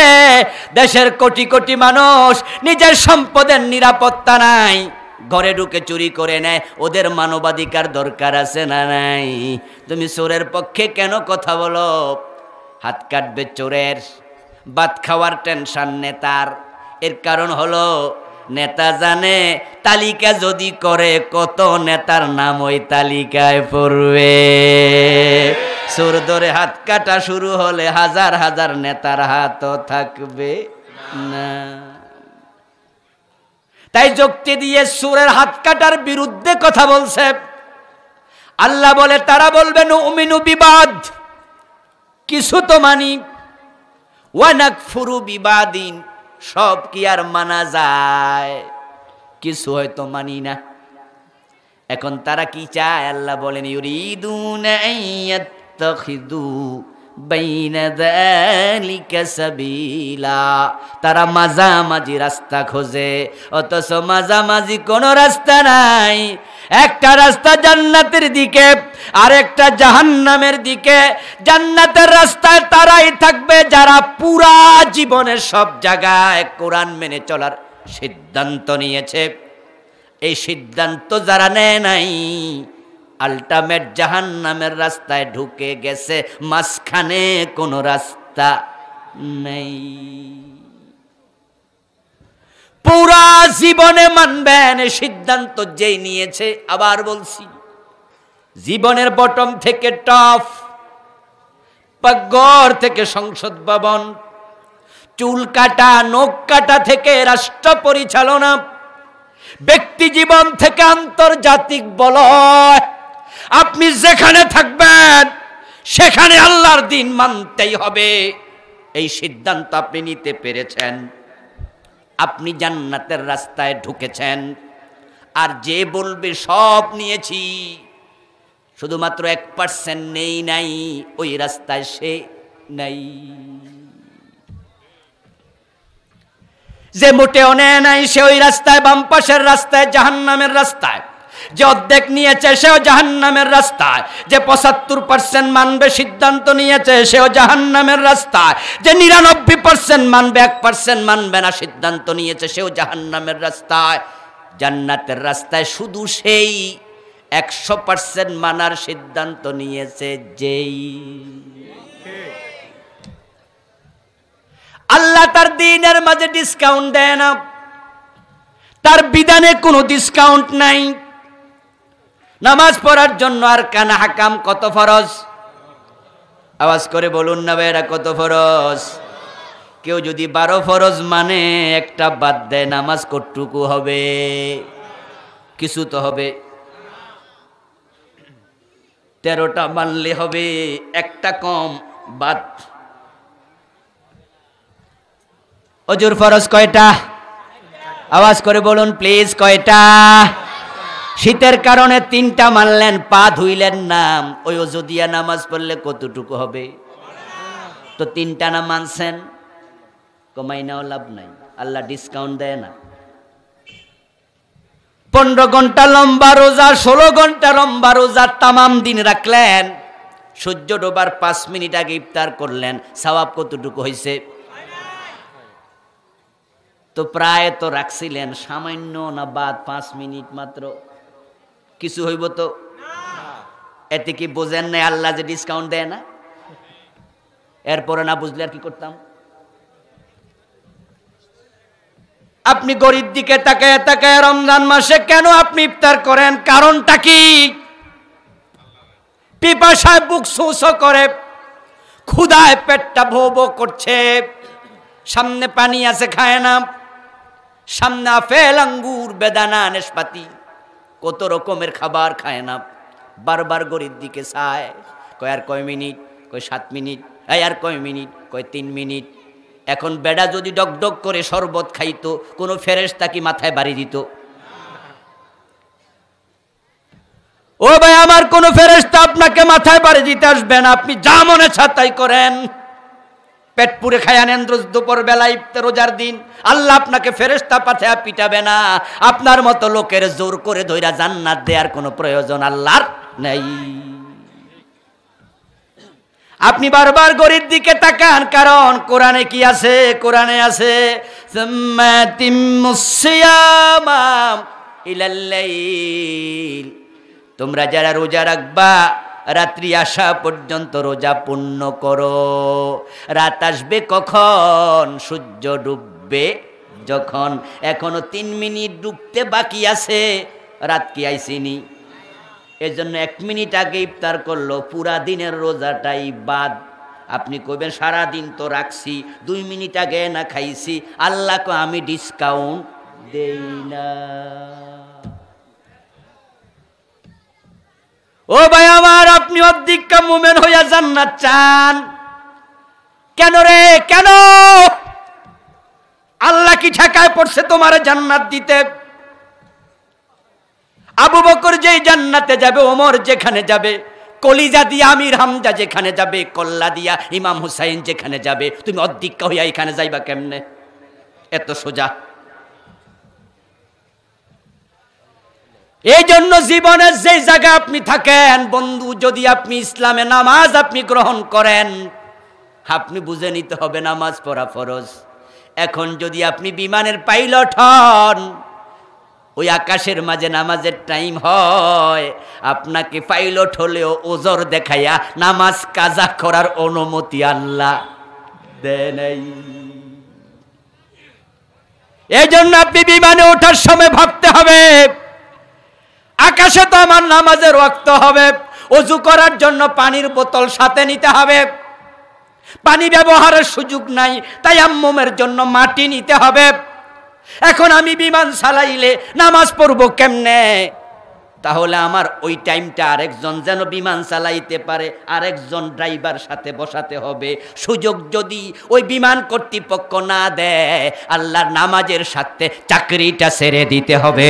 দেশের কোটি কোটি মানুষ নিজের সম্পদের নিরাপত্তা নাই ঘরে ঢুকে চুরি করে নেয় ওদের মানবাধিকার দরকার আছে না নাই তুমি সুরের পক্ষে কেন কথা বলো হাত কাটবে চোরের ভাত খাওয়ার টেনশন নেতার এর কারণ হলো নেতা জানে তালিকা যদি করে কত নেতার নাম ওই তালিকায় পড়বে সুর ধরে হাত কাটা শুরু হলে হাজার হাজার নেতার হাত থাকবে না তাই যুক্তি দিয়ে সুরের হাত কাটার বিরুদ্ধে কথা বলছে আল্লাহ বলে তারা বলবেন উমিনু বিবাদ কিছু তো মানি ওয়ানাক ফুরু বিবাদিন সব কি আর মানা যায় কিছু হয়তো মানি না এখন তারা কি চায় আল্লাহ বলেন তারা মাঝামাঝি রাস্তা খোঁজে অথচ মাঝামাঝি কোনো রাস্তা নাই একটা রাস্তা জান্নাতের দিকে আর একটা জাহান্নামের দিকে জান্নাতের রাস্তায় তারাই থাকবে যারা পুরা জীবনের সব জায়গায় কোরআন মেনে চলার সিদ্ধান্ত নিয়েছে এই সিদ্ধান্ত যারা নেয় নাই আল্টামেট জাহান্নামের রাস্তায় ঢুকে গেছে মাঝখানে কোনো রাস্তা নেই পুরা জীবনে মানবেন সিদ্ধান্ত যেই নিয়েছে আবার বলছি জীবনের বটম থেকে টপ গড় থেকে সংসদ ভবন চুল কাটা নখ কাটা থেকে রাষ্ট্র পরিচালনা ব্যক্তি জীবন থেকে আন্তর্জাতিক বলয় আপনি যেখানে থাকবেন সেখানে আল্লাহর দিন মানতেই হবে এই সিদ্ধান্ত আপনি নিতে পেরেছেন আপনি জান্নাতের রাস্তায় ঢুকেছেন আর যে বলবে সব নিয়েছি শুধুমাত্র এক পার্সেন্ট নেই নাই ওই রাস্তায় সে নাই যে মোটেও নেয় নাই সে ওই রাস্তায় বাম পাশের রাস্তায় জাহান্নামের রাস্তায় যে অর্ধেক নিয়েছে সেও জাহান্নামের রাস্তায় যে পঁচাত্তর পার্সেন্ট মানবে সিদ্ধান্ত নিয়েছে সেও জাহান্নামের রাস্তায় যে নিরানব্বই পার্সেন্ট মানবে এক পার্সেন্ট মানবে না সিদ্ধান্ত নিয়েছে সেও জাহান্নামের রাস্তায় জান্নাতের রাস্তায় শুধু সেই একশো পার্সেন্ট মানার সিদ্ধান্ত নিয়েছে যেই আল্লাহ তার দিনের মাঝে ডিসকাউন্ট দেয় না তার বিধানে কোনো ডিসকাউন্ট নাই নামাজ পড়ার জন্য আর কানা হাকাম কত ফরজ আওয়াজ করে বলুন না ভাইরা কত ফরজ কেউ যদি বারো ফরজ মানে একটা বাদ দেয় নামাজ কটুকু হবে কিছু তো হবে তেরোটা মানলে হবে একটা কম বাদ অজুর ফরজ কয়টা আওয়াজ করে বলুন প্লিজ কয়টা শীতের কারণে তিনটা মানলেন পা ধুইলেন নাম ওই অযোধিয়া নামাজ পড়লে কতটুকু হবে তো তিনটা না মানছেন কমাই নাও লাভ নাই আল্লাহ ডিসকাউন্ট দেয় না পনেরো ঘন্টা লম্বা রোজা ষোলো ঘন্টা লম্বা রোজা তামাম দিন রাখলেন সূর্য ডোবার পাঁচ মিনিট আগে ইফতার করলেন সবাব কতটুকু হয়েছে তো প্রায় তো রাখছিলেন সামান্য না বাদ পাঁচ মিনিট মাত্র কিছু হইব তো এতে কি বোঝেন না আল্লাহ যে ডিসকাউন্ট দেয় না এরপরে না বুঝলে আর কি করতাম আপনি গরিব দিকে তাকায় তাকায় রমজান মাসে কেন আপনি ইফতার করেন কারণটা কি পিপাসায় বুক সুসো করে ক্ষুদায় পেটটা ভো ভো করছে সামনে পানি আছে খায় না সামনে আপেল আঙ্গুর বেদানা নেশপাতি কত রকমের খাবার খায় না বারবার গরিব দিকে চায় কয় আর কয় মিনিট কয় সাত মিনিট এই আর কয় মিনিট কয় তিন মিনিট এখন বেড়া যদি ডক করে শরবত খাইতো কোনো ফেরেস তাকে মাথায় বাড়ি দিত ও ভাই আমার কোনো ফেরেস্তা আপনাকে মাথায় বাড়ি দিতে আসবেন আপনি যা মনে ছাতাই করেন পেট পুরে খায় নেন দুপুর বেলা ইফতে রোজার দিন আল্লাহ আপনাকে ফেরেস্তা পাঠায় পিটাবে না আপনার মতো লোকের জোর করে ধৈরা জান্নাত দেওয়ার কোনো প্রয়োজন আল্লাহর নেই আপনি বারবার গরিব দিকে তাকান কারণ কোরআনে কি আছে কোরআনে আছে তোমরা যারা রোজা রাখবা রাত্রি আসা পর্যন্ত রোজা পূর্ণ করো রাত আসবে কখন সূর্য ডুববে যখন এখনো তিন মিনিট ডুবতে বাকি আছে রাত কি আইসিনি এজন্য এক মিনিট আগে ইফতার করলো পুরা দিনের রোজাটাই বাদ আপনি কইবেন সারা দিন তো রাখছি দুই মিনিট আগে না খাইছি আল্লাহকে আমি ডিসকাউন্ট দেই না ও ভাই আমার আপনি অধিকা মুমেন হইয়া জান্নাত চান কেন রে কেন আল্লাহ কি ঠেকায় পড়ছে তোমার জান্নাত দিতে আবু বকর যেই জান্নাতে যাবে ওমর যেখানে যাবে কলিজা দিয়া আমির হামজা যেখানে যাবে কল্লা দিয়া ইমাম হুসাইন যেখানে যাবে তুমি অধিকা হইয়া এখানে যাইবা কেমনে এত সোজা এই জন্য জীবনের যে জায়গায় আপনি থাকেন বন্ধু যদি আপনি ইসলামে নামাজ আপনি গ্রহণ করেন আপনি বুঝে নিতে হবে নামাজ পড়া ফরজ এখন যদি আপনি বিমানের পাইলট হন ওই আকাশের মাঝে নামাজের টাইম হয় আপনাকে পাইলট হলেও ওজর দেখাইয়া নামাজ কাজা করার অনুমতি আল্লাহ দেয় এই জন্য আপনি বিমানে ওঠার সময় ভাবতে হবে আকাশে তো আমার নামাজের রক্ত হবে অজু করার জন্য পানির বোতল সাথে নিতে হবে পানি ব্যবহারের সুযোগ নাই তাই আম্মুমের জন্য মাটি নিতে হবে এখন আমি বিমান চালাইলে নামাজ পড়ব কেমনে তাহলে আমার ওই টাইমটা আরেকজন যেন বিমান চালাইতে পারে আরেকজন ড্রাইভার সাথে বসাতে হবে সুযোগ যদি ওই বিমান কর্তৃপক্ষ না দেয় আল্লাহর নামাজের সাথে চাকরিটা ছেড়ে দিতে হবে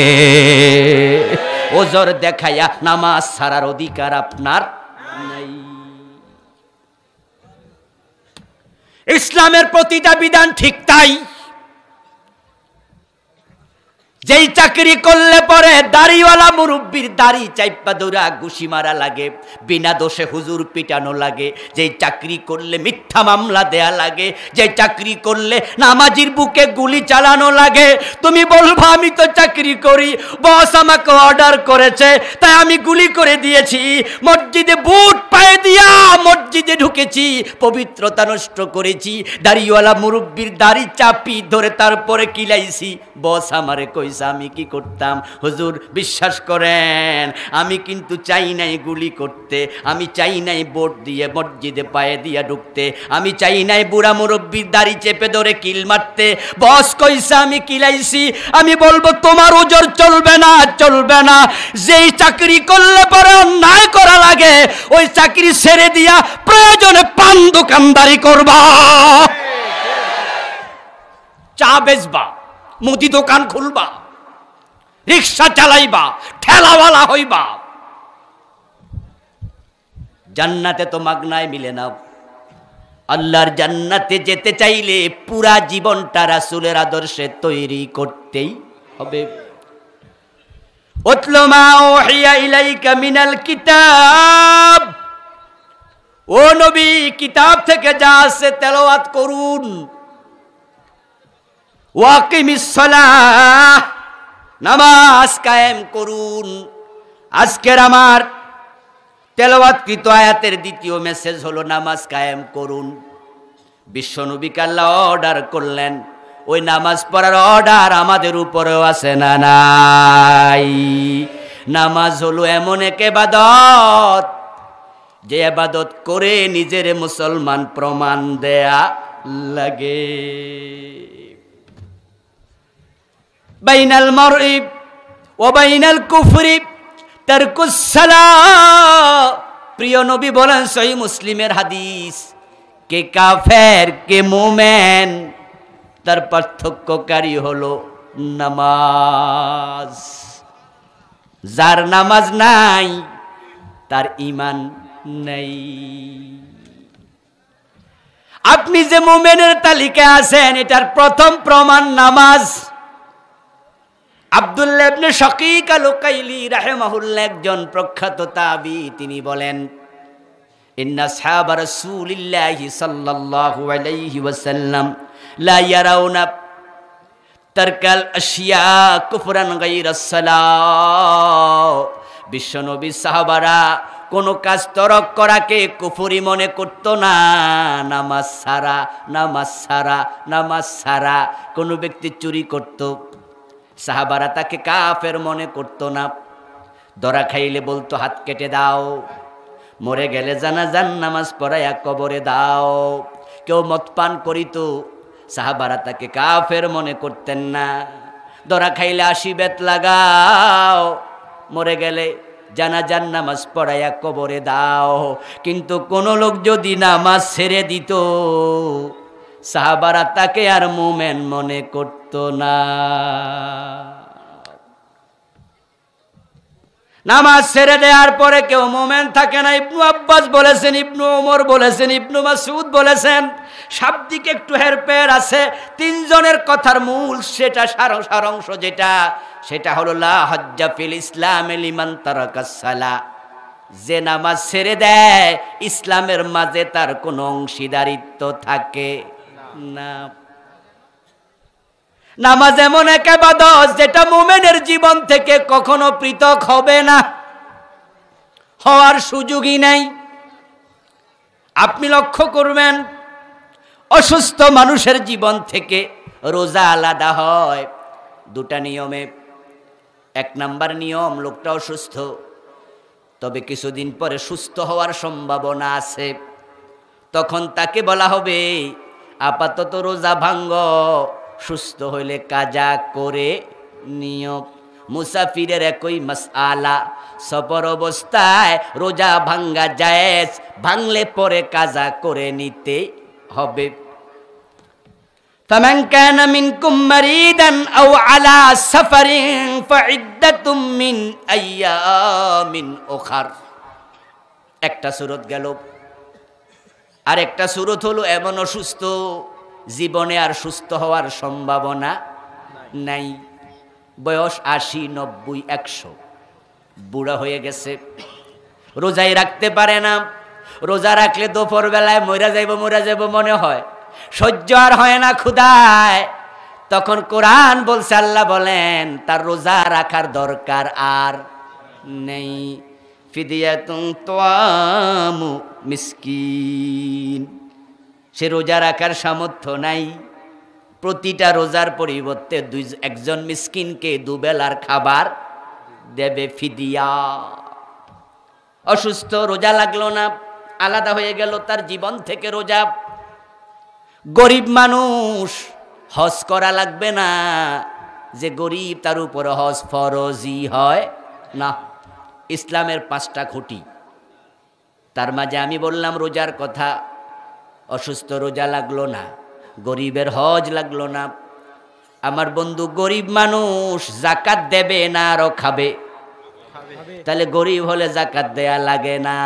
ওজর দেখাইয়া নামাজ ছাড়ার অধিকার আপনার নাই ইসলামের প্রতিটা বিধান ঠিক তাই যেই চাকরি করলে পরে দাড়িওয়ালা মুরব্বীর দাড়ি চাইপা দৌড়া ঘুষি মারা লাগে বিনা দোষে হুজুর পিটানো লাগে যেই চাকরি করলে মিথ্যা মামলা দেয়া লাগে যে চাকরি করলে নামাজির বুকে গুলি চালানো লাগে তুমি বলবো আমি তো চাকরি করি বস আমাকে অর্ডার করেছে তাই আমি গুলি করে দিয়েছি মসজিদে বুট পায়ে দিয়া মসজিদে ঢুকেছি পবিত্রতা নষ্ট করেছি দাড়িওয়ালা মুরব্বীর দাড়ি চাপি ধরে তারপরে কিলাইছি বস আমারে কই হয়েছে আমি কি করতাম হুজুর বিশ্বাস করেন আমি কিন্তু চাই নাই গুলি করতে আমি চাই নাই বোট দিয়ে মসজিদে পায়ে দিয়ে ঢুকতে আমি চাই নাই বুড়া মুরব্বীর দাড়ি চেপে ধরে কিল মারতে বস কইসা আমি কিলাইছি আমি বলবো তোমার ওজোর চলবে না চলবে না যেই চাকরি করলে পরে অন্যায় করা লাগে ওই চাকরি ছেড়ে দিয়া প্রয়োজনে পান দোকানদারি করবা চা বেচবা মুদি দোকান খুলবা রিক্সা চালাইবা ঠেলাওয়ালা হইবা জান্নাতে তো মাগনায় মিলে না আল্লাহর জান্নাতে যেতে চাইলে পুরা জীবনটা রাসুলের আদর্শে তৈরি করতেই হবে কিতাব ও নবী কিতাব থেকে যা আছে তেলাওয়াত করুন ওয়াকিমিস নামাজ কায়েম করুন আজকের আমার তেলাওয়াতকৃত আয়াতের দ্বিতীয় মেসেজ হলো নামাজ কায়েম করুন বিশ্বনবীকে কাল্লা অর্ডার করলেন ওই নামাজ পড়ার অর্ডার আমাদের উপরেও আছে না নাই নামাজ হলো এমন এক এবাদত যে আবাদত করে নিজের মুসলমান প্রমাণ দেয়া লাগে বাইনাল মারইব ও বাইনাল কুফরি তারকুসালা প্রিয় নবী বলেন সহি মুসলিমের হাদিস কে কাফের কে মোমেন তার পার্থক্যকারী হল নামাজ যার নামাজ নাই তার ইমান নেই আপনি যে মোমেনের তালিকা আছেন এটার প্রথম প্রমাণ নামাজ আবদুল্লাহ ইবনে শকিক আল উকাইলি রাহেমাহুল্লাহ একজন প্রখ্যাত তাবি তিনি বলেন ইন্না সাহাব রাসূলিল্লাহি সাল্লাল্লাহু আলাইহি ওয়াসাল্লাম লা ইয়ারাউনা তারকাল আশিয়া কুফরান গায়রা সালাহ বিশ্বনবী সাহাবারা কোনো কাজ তরক করাকে কুফুরি মনে করতো না নামাজ সারা নামাজ সারা নামাজ সারা কোনো ব্যক্তি চুরি করতো সাহাবারা তাকে কাফের মনে করত না দরা খাইলে বলতো হাত কেটে দাও মরে গেলে জানাজান নামাজ পড়াইয়া কবরে দাও কেউ মত পান করিত সাহাবারা তাকে কাফের মনে করতেন না দরা খাইলে আশি বেত লাগাও মরে গেলে জানাজান নামাজ পড়াইয়া কবরে দাও কিন্তু কোনো লোক যদি নামাজ ছেড়ে দিত সাহাবারা তাকে আর মোমেন মনে করত না নামাজ ছেড়ে দেওয়ার পরে কেউ মোমেন থাকে না ইবনু আব্বাস বলেছেন ইবনু ওমর বলেছেন ইবনু মাসুদ বলেছেন শাব্দিক একটু হেরপের আছে তিনজনের কথার মূল সেটা অংশ যেটা সেটা হলো লা ইসলাম লিমান তারাকাসালা যে নামাজ ছেড়ে দেয় ইসলামের মাঝে তার কোনো অংশীদারিত্ব থাকে না নামাজ এমন এক যেটা মোমেনের জীবন থেকে কখনো পৃথক হবে না হওয়ার সুযোগই নাই আপনি লক্ষ্য করবেন অসুস্থ মানুষের জীবন থেকে রোজা আলাদা হয় দুটা নিয়মে এক নাম্বার নিয়ম লোকটা অসুস্থ তবে কিছুদিন পরে সুস্থ হওয়ার সম্ভাবনা আছে তখন তাকে বলা হবে আপাতত রোজা ভাঙ্গ সুস্থ হইলে কাজা করে নিয়োগ মুসাফিরের একই মশালা সফর অবস্থায় রোজা ভাঙ্গা জায়েজ ভাঙলে পরে কাজা করে নিতে হবে فمن كان منكم مريدا أو على سفر فعدة من أيام أخر একটা সুরত গেল আর একটা সুরত হলো এমন অসুস্থ জীবনে আর সুস্থ হওয়ার সম্ভাবনা নাই বয়স আশি নব্বই একশো বুড়া হয়ে গেছে রোজাই রাখতে পারে না রোজা রাখলে দুপুর বেলায় মরা যাইব মরা যাইব মনে হয় সহ্য আর হয় না ক্ষুদায় তখন কোরআন বলছে আল্লাহ বলেন তার রোজা রাখার দরকার আর নেই ফিদিয়াতুন তোয়ামু মিসকিন সে রোজা রাখার সামর্থ্য নাই প্রতিটা রোজার পরিবর্তে দুই একজন মিসকিনকে দুবেলার খাবার দেবে ফিদিয়া অসুস্থ রোজা লাগলো না আলাদা হয়ে গেল তার জীবন থেকে রোজা গরিব মানুষ হজ করা লাগবে না যে গরিব তার উপর হজ ফরজি হয় না ইসলামের পাঁচটা খুঁটি তার মাঝে আমি বললাম রোজার কথা অসুস্থ রোজা লাগলো না গরিবের হজ লাগলো না আমার বন্ধু গরিব মানুষ জাকাত দেবে না আরও খাবে তাহলে গরিব হলে জাকাত দেয়া লাগে না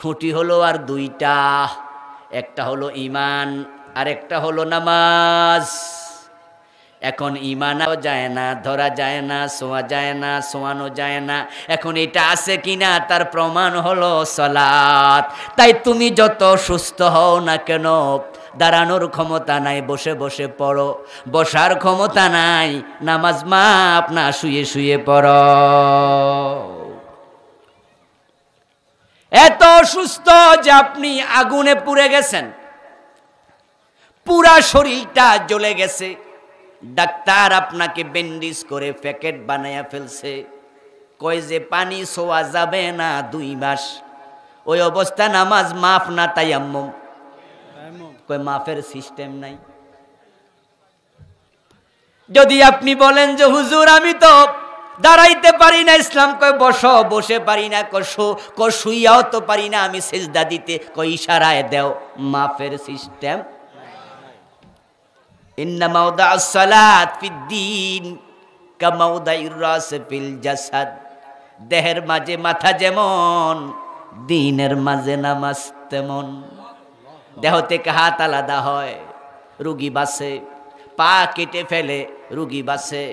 খুঁটি হলো আর দুইটা একটা হলো ইমান আর একটা হলো নামাজ এখন ইমানাও যায় না ধরা যায় না শোয়া যায় না শোয়ানো যায় না এখন এটা আছে কিনা তার প্রমাণ হলো সলাত তাই তুমি যত সুস্থ হও না কেন দাঁড়ানোর ক্ষমতা নাই বসে বসে পড়ো বসার ক্ষমতা নাই নামাজ মা আপনা শুয়ে শুয়ে পড়ো এত সুস্থ যে আপনি আগুনে পুড়ে গেছেন পুরা শরীরটা জ্বলে গেছে ডাক্তার আপনাকে ব্যান্ডেজ করে প্যাকেট বানাইয়া ফেলছে কয় যে পানি ছোয়া যাবে না দুই মাস ওই অবস্থা নামাজ মাফ না তাই আম্মম কয় মাফের সিস্টেম নাই যদি আপনি বলেন যে হুজুর আমি তো দাঁড়াইতে পারি না ইসলাম কয় বস বসে পারি না কষো কষুইয়াও তো পারি না আমি সেজদা দিতে কয় ইশারায় দেও মাফের সিস্টেম ইন্না জাসাদ দেহের মাঝে মাথা যেমন দিনের মাঝে নামাজ তেমন দেহ থেকে হাত আলাদা হয় রুগী বাসে পা কেটে ফেলে রুগী বাসে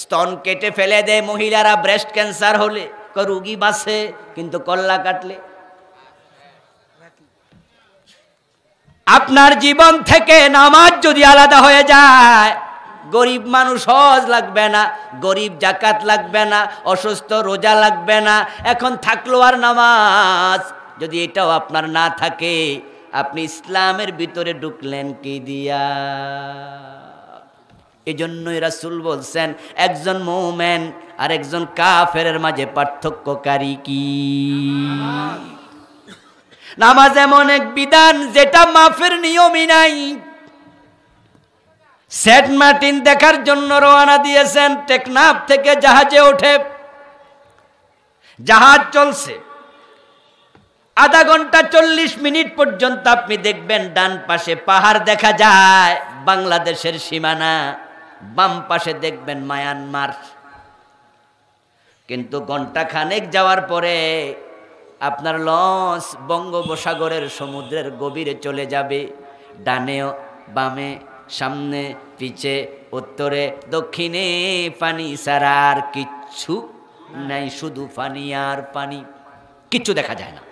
স্তন কেটে ফেলে দেয় মহিলারা ব্রেস্ট ক্যান্সার হলে রুগী বাসে কিন্তু কল্লা কাটলে আপনার জীবন থেকে নামাজ যদি আলাদা হয়ে যায় গরিব মানুষ হজ লাগবে না গরিব জাকাত লাগবে না অসুস্থ রোজা লাগবে না এখন থাকলো আর নামাজ যদি এটাও আপনার না থাকে আপনি ইসলামের ভিতরে ঢুকলেন কি দিয়া এজন্যই রাসুল বলছেন একজন মৌমেন আর একজন কাফের মাঝে পার্থক্যকারী কি নামাজ এমন এক বিধান যেটা মাফের নিয়মই নাই সেট মার্টিন দেখার জন্য রওনা দিয়েছেন টেকনাফ থেকে জাহাজে ওঠে জাহাজ চলছে আধা ঘন্টা চল্লিশ মিনিট পর্যন্ত আপনি দেখবেন ডান পাশে পাহাড় দেখা যায় বাংলাদেশের সীমানা বাম পাশে দেখবেন মায়ানমার কিন্তু ঘন্টা খানেক যাওয়ার পরে আপনার লঞ্চ বঙ্গোপসাগরের সমুদ্রের গভীরে চলে যাবে ডানেও বামে সামনে পিছে উত্তরে দক্ষিণে পানি ছাড়া আর কিচ্ছু নাই শুধু পানি আর পানি কিচ্ছু দেখা যায় না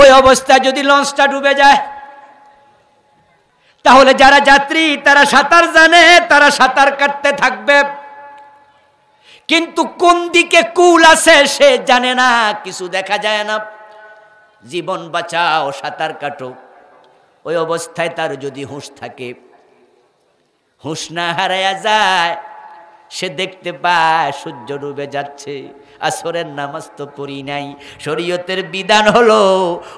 ওই অবস্থায় যদি লঞ্চটা ডুবে যায় তাহলে যারা যাত্রী তারা সাঁতার জানে তারা সাঁতার কাটতে থাকবে কিন্তু কোন দিকে কুল আছে সে জানে না কিছু দেখা যায় না জীবন বাঁচাও সাঁতার কাটো ওই অবস্থায় তার যদি হুঁশ থাকে হুঁশ না হারায়া যায় সে দেখতে পায় সূর্য ডুবে যাচ্ছে আসরের নামাজ তো পড়ি নাই শরীয়তের বিধান হলো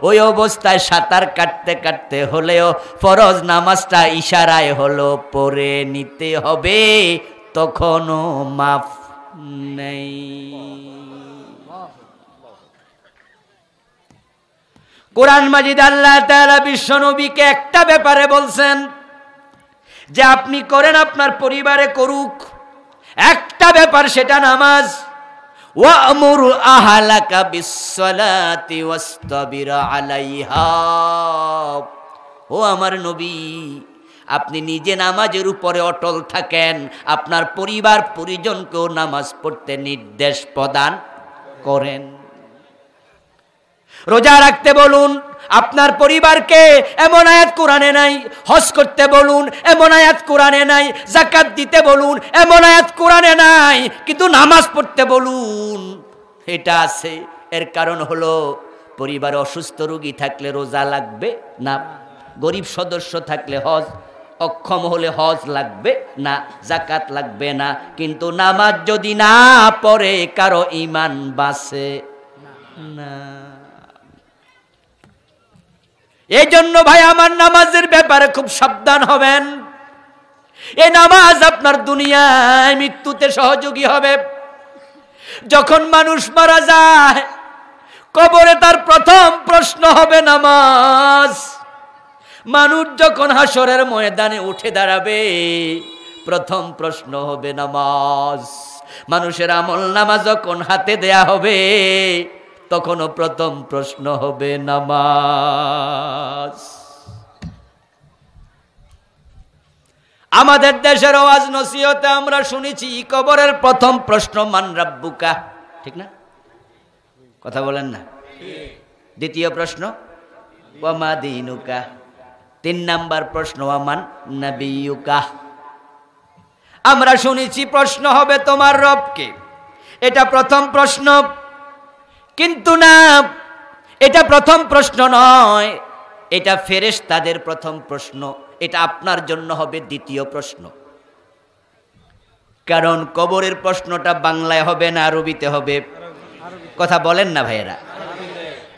ওই অবস্থায় সাঁতার কাটতে কাটতে হলেও ফরজ নামাজটা ইশারায় হলো পরে নিতে হবে তখনও মাফ নেই কোরআন মাজিদ আল্লাহ তালা বিশ্ব নবীকে একটা ব্যাপারে বলছেন যে আপনি করেন আপনার পরিবারে করুক একটা ব্যাপার সেটা নামাজ ও আমার নবী আপনি নিজে নামাজের উপরে অটল থাকেন আপনার পরিবার পরিজনকেও নামাজ পড়তে নির্দেশ প্রদান করেন রোজা রাখতে বলুন আপনার পরিবারকে এমন আয়াত কোরআনে নাই হজ করতে বলুন এমন আয়াত কোরআনে নাই জাকাত দিতে বলুন এমন আয়াত কোরআনে নাই কিন্তু নামাজ পড়তে বলুন এটা আছে এর কারণ হলো পরিবারে অসুস্থ রোগী থাকলে রোজা লাগবে না গরিব সদস্য থাকলে হজ অক্ষম হলে হজ লাগবে না জাকাত লাগবে না কিন্তু নামাজ যদি না পড়ে কারো ইমান বাসে না এই জন্য ভাই আমার নামাজের ব্যাপারে খুব সাবধান হবেন এ নামাজ আপনার দুনিয়ায় মৃত্যুতে সহযোগী হবে যখন মানুষ মারা যায় কবরে তার প্রথম প্রশ্ন হবে নামাজ মানুষ যখন হাসরের ময়দানে উঠে দাঁড়াবে প্রথম প্রশ্ন হবে নামাজ মানুষের আমল নামাজ যখন হাতে দেয়া হবে তখনও প্রথম প্রশ্ন হবে নামাজ আমাদের দেশের আওয়াজ নসিহতে আমরা শুনেছি কবরের প্রথম প্রশ্ন মান রাব্বুকা ঠিক না কথা বলেন না দ্বিতীয় প্রশ্ন মা দিনুকা তিন নাম্বার প্রশ্ন আমান নাবিউকাহ আমরা শুনেছি প্রশ্ন হবে তোমার রবকে এটা প্রথম প্রশ্ন কিন্তু না এটা প্রথম প্রশ্ন নয় এটা ফেরেশ তাদের প্রথম প্রশ্ন এটা আপনার জন্য হবে দ্বিতীয় প্রশ্ন কারণ কবরের প্রশ্নটা বাংলায় হবে না আরবিতে হবে কথা বলেন না ভাইয়েরা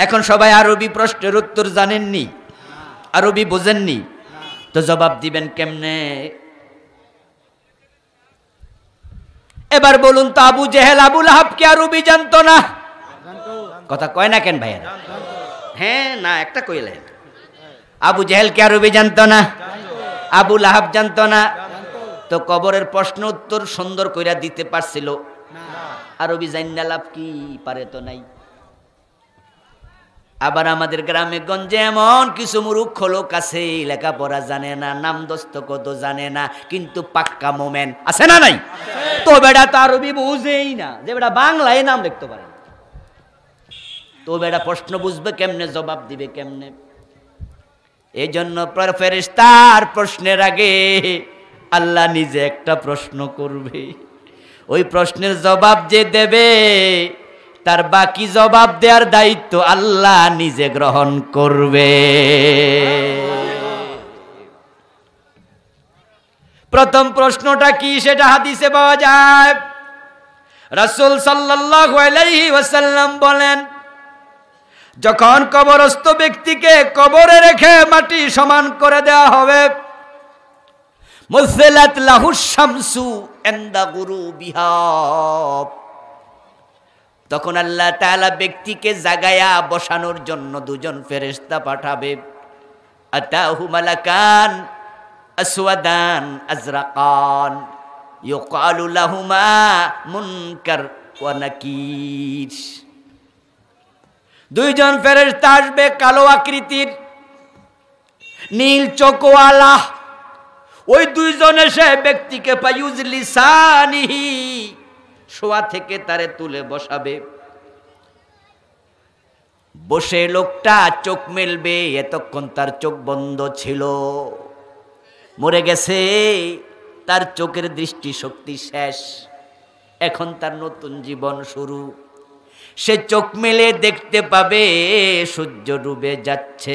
এখন সবাই আরবি প্রশ্নের উত্তর জানেননি আরবি বোঝেননি তো জবাব দিবেন কেমনে এবার বলুন তো আবু জেহেল আবুল হাবকে আরবি জানতো না কথা কয় না কেন ভাইয়েরা হ্যাঁ না একটা কইলেন আবু জেহেল কে আরবি জানতো না আবু লাহাব জানতো না তো কবরের প্রশ্ন উত্তর সুন্দর কইরা দিতে পারছিল আরবি লাভ কি পারে তো নাই আবার আমাদের গ্রামে গঞ্জে এমন কিছু মূর্খ লোক আছে লেখাপড়া জানে না নাম কত জানে না কিন্তু পাক্কা মোমেন আছে না নাই তো বেড়া তার বুঝেই না যে বেড়া বাংলায় নাম দেখতে পারে তো বেড়া প্রশ্ন বুঝবে কেমনে জবাব দিবে কেমনে এই জন্য তার প্রশ্নের আগে আল্লাহ নিজে একটা প্রশ্ন করবে ওই প্রশ্নের জবাব যে দেবে তার বাকি জবাব দেওয়ার দায়িত্ব আল্লাহ নিজে গ্রহণ করবে প্রথম প্রশ্নটা কি সেটা হাদিসে পাওয়া যায় রাসুল সাল্লাসাল্লাম বলেন যখন কবরস্থ ব্যক্তিকে কবরে রেখে মাটি সমান করে দেওয়া হবে মুসেলাত লাহু শামসু এন্দা গুরু বিহাব তখন আল্লাহ তালা ব্যক্তিকে জাগায়া বসানোর জন্য দুজন ফেরেস্তা পাঠাবে আজরাকান দুইজন ফেরেস্তা আসবে কালো আকৃতির নীল চকোয়ালা ওই দুইজন এসে ব্যক্তিকে পাইজলি সানিহী শোয়া থেকে তারে তুলে বসাবে বসে লোকটা চোখ মেলবে এতক্ষণ তার চোখ বন্ধ ছিল মরে গেছে তার চোখের দৃষ্টি শক্তি শেষ এখন তার নতুন জীবন শুরু সে চোখ মেলে দেখতে পাবে সূর্য ডুবে যাচ্ছে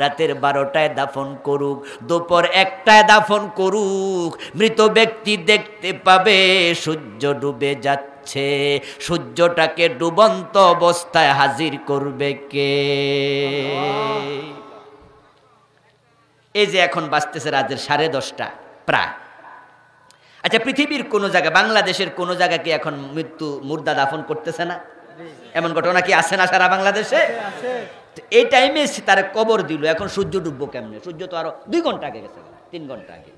রাতের বারোটায় দাফন করুক দুপুর একটায় দাফন করুক মৃত ব্যক্তি দেখতে পাবে সূর্য ডুবে যাচ্ছে সূর্যটাকে ডুবন্ত অবস্থায় হাজির করবে কে এই যে এখন বাঁচতেছে রাতের সাড়ে দশটা প্রায় আচ্ছা পৃথিবীর কোন জায়গা বাংলাদেশের কোন জায়গা কি এখন মৃত্যু মুর্দা দাফন করতেছে না এমন ঘটনা কি আছে না সারা বাংলাদেশে এই টাইমে তার কবর দিল এখন সূর্য ডুববো কেমনে সূর্য তো আরো দুই ঘন্টা আগে গেছে তিন ঘন্টা আগে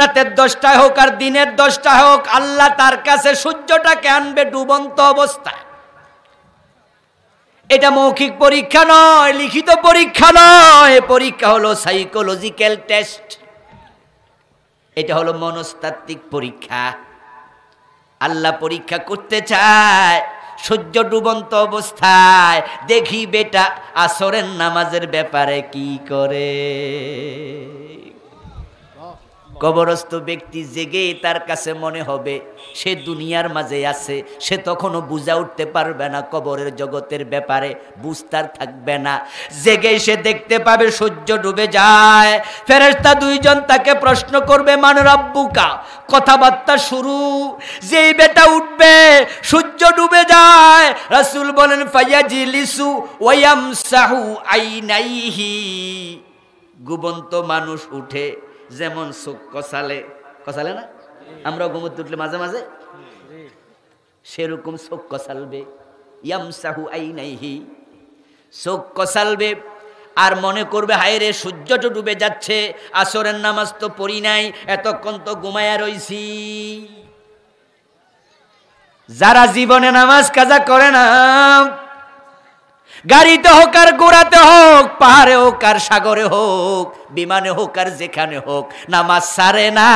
রাতের দশটায় হোক আর দিনের দশটা হোক আল্লাহ তার কাছে সূর্যটাকে আনবে ডুবন্ত অবস্থা এটা মৌখিক পরীক্ষা নয় লিখিত পরীক্ষা নয় পরীক্ষা হলো সাইকোলজিক্যাল টেস্ট এটা হলো মনস্তাত্ত্বিক পরীক্ষা আল্লাহ পরীক্ষা করতে চায় সূর্য ডুবন্ত অবস্থায় দেখি বেটা আসরের নামাজের ব্যাপারে কি করে কবরস্থ ব্যক্তি জেগে তার কাছে মনে হবে সে দুনিয়ার মাঝে আছে সে তখনও বুঝা উঠতে পারবে না কবরের জগতের ব্যাপারে বুঝতার থাকবে না জেগে সে দেখতে পাবে সূর্য ডুবে যায় ফেরেস্তা দুইজন তাকে প্রশ্ন করবে মান রব্বুকা কথাবার্তা শুরু যেই বেটা উঠবে সূর্য ডুবে যায় রাসুল বলেন জি লিসু ওয়াম সাহু আই নাইহি গুবন্ত মানুষ উঠে যেমন সুখ কষালে কষালে না আমরা ঘুমত উঠলে মাঝে মাঝে সেরকম সুখ কষালবে ইয়ামসাহু আই নাইহি সুখ কষালবে আর মনে করবে হায়রে সূর্যটা ডুবে যাচ্ছে আসরের নামাজ তো পড়ি নাই এতক্ষণ তো ঘুমায়া রইছি যারা জীবনে নামাজ কাজা করে না গাড়িতে হোক আর গোড়াতে হোক পাহাড়ে হোক আর সাগরে হোক বিমানে হোক আর যেখানে হোক নামাজ সারে না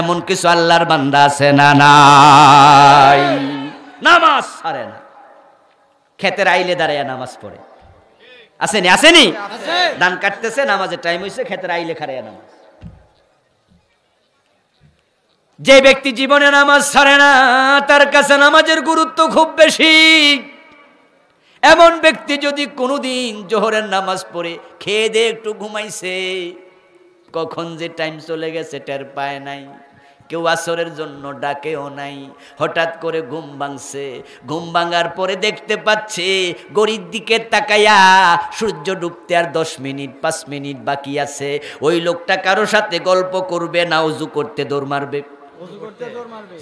এমন কিছু আল্লাহর বান্দা আছে না নাই নামাজ সারে না খেতের আইলে দাঁড়ায় নামাজ পড়ে আসেনি আসেনি ধান কাটতেছে নামাজের টাইম হয়েছে খেতের আইলে খারায় নামাজ যে ব্যক্তি জীবনে নামাজ ছাড়ে না তার কাছে নামাজের গুরুত্ব খুব বেশি এমন ব্যক্তি যদি কোনোদিন জোহরের নামাজ পড়ে খেয়ে দিয়ে একটু ঘুমাইছে কখন যে টাইম চলে গেছে টের পায় নাই কেউ আসরের জন্য ডাকেও নাই হঠাৎ করে ঘুম ভাঙছে ঘুম ভাঙার পরে দেখতে পাচ্ছে গরির দিকে তাকাইয়া সূর্য ডুবতে আর দশ মিনিট পাঁচ মিনিট বাকি আছে ওই লোকটা কারো সাথে গল্প করবে না উজু করতে দৌড় মারবে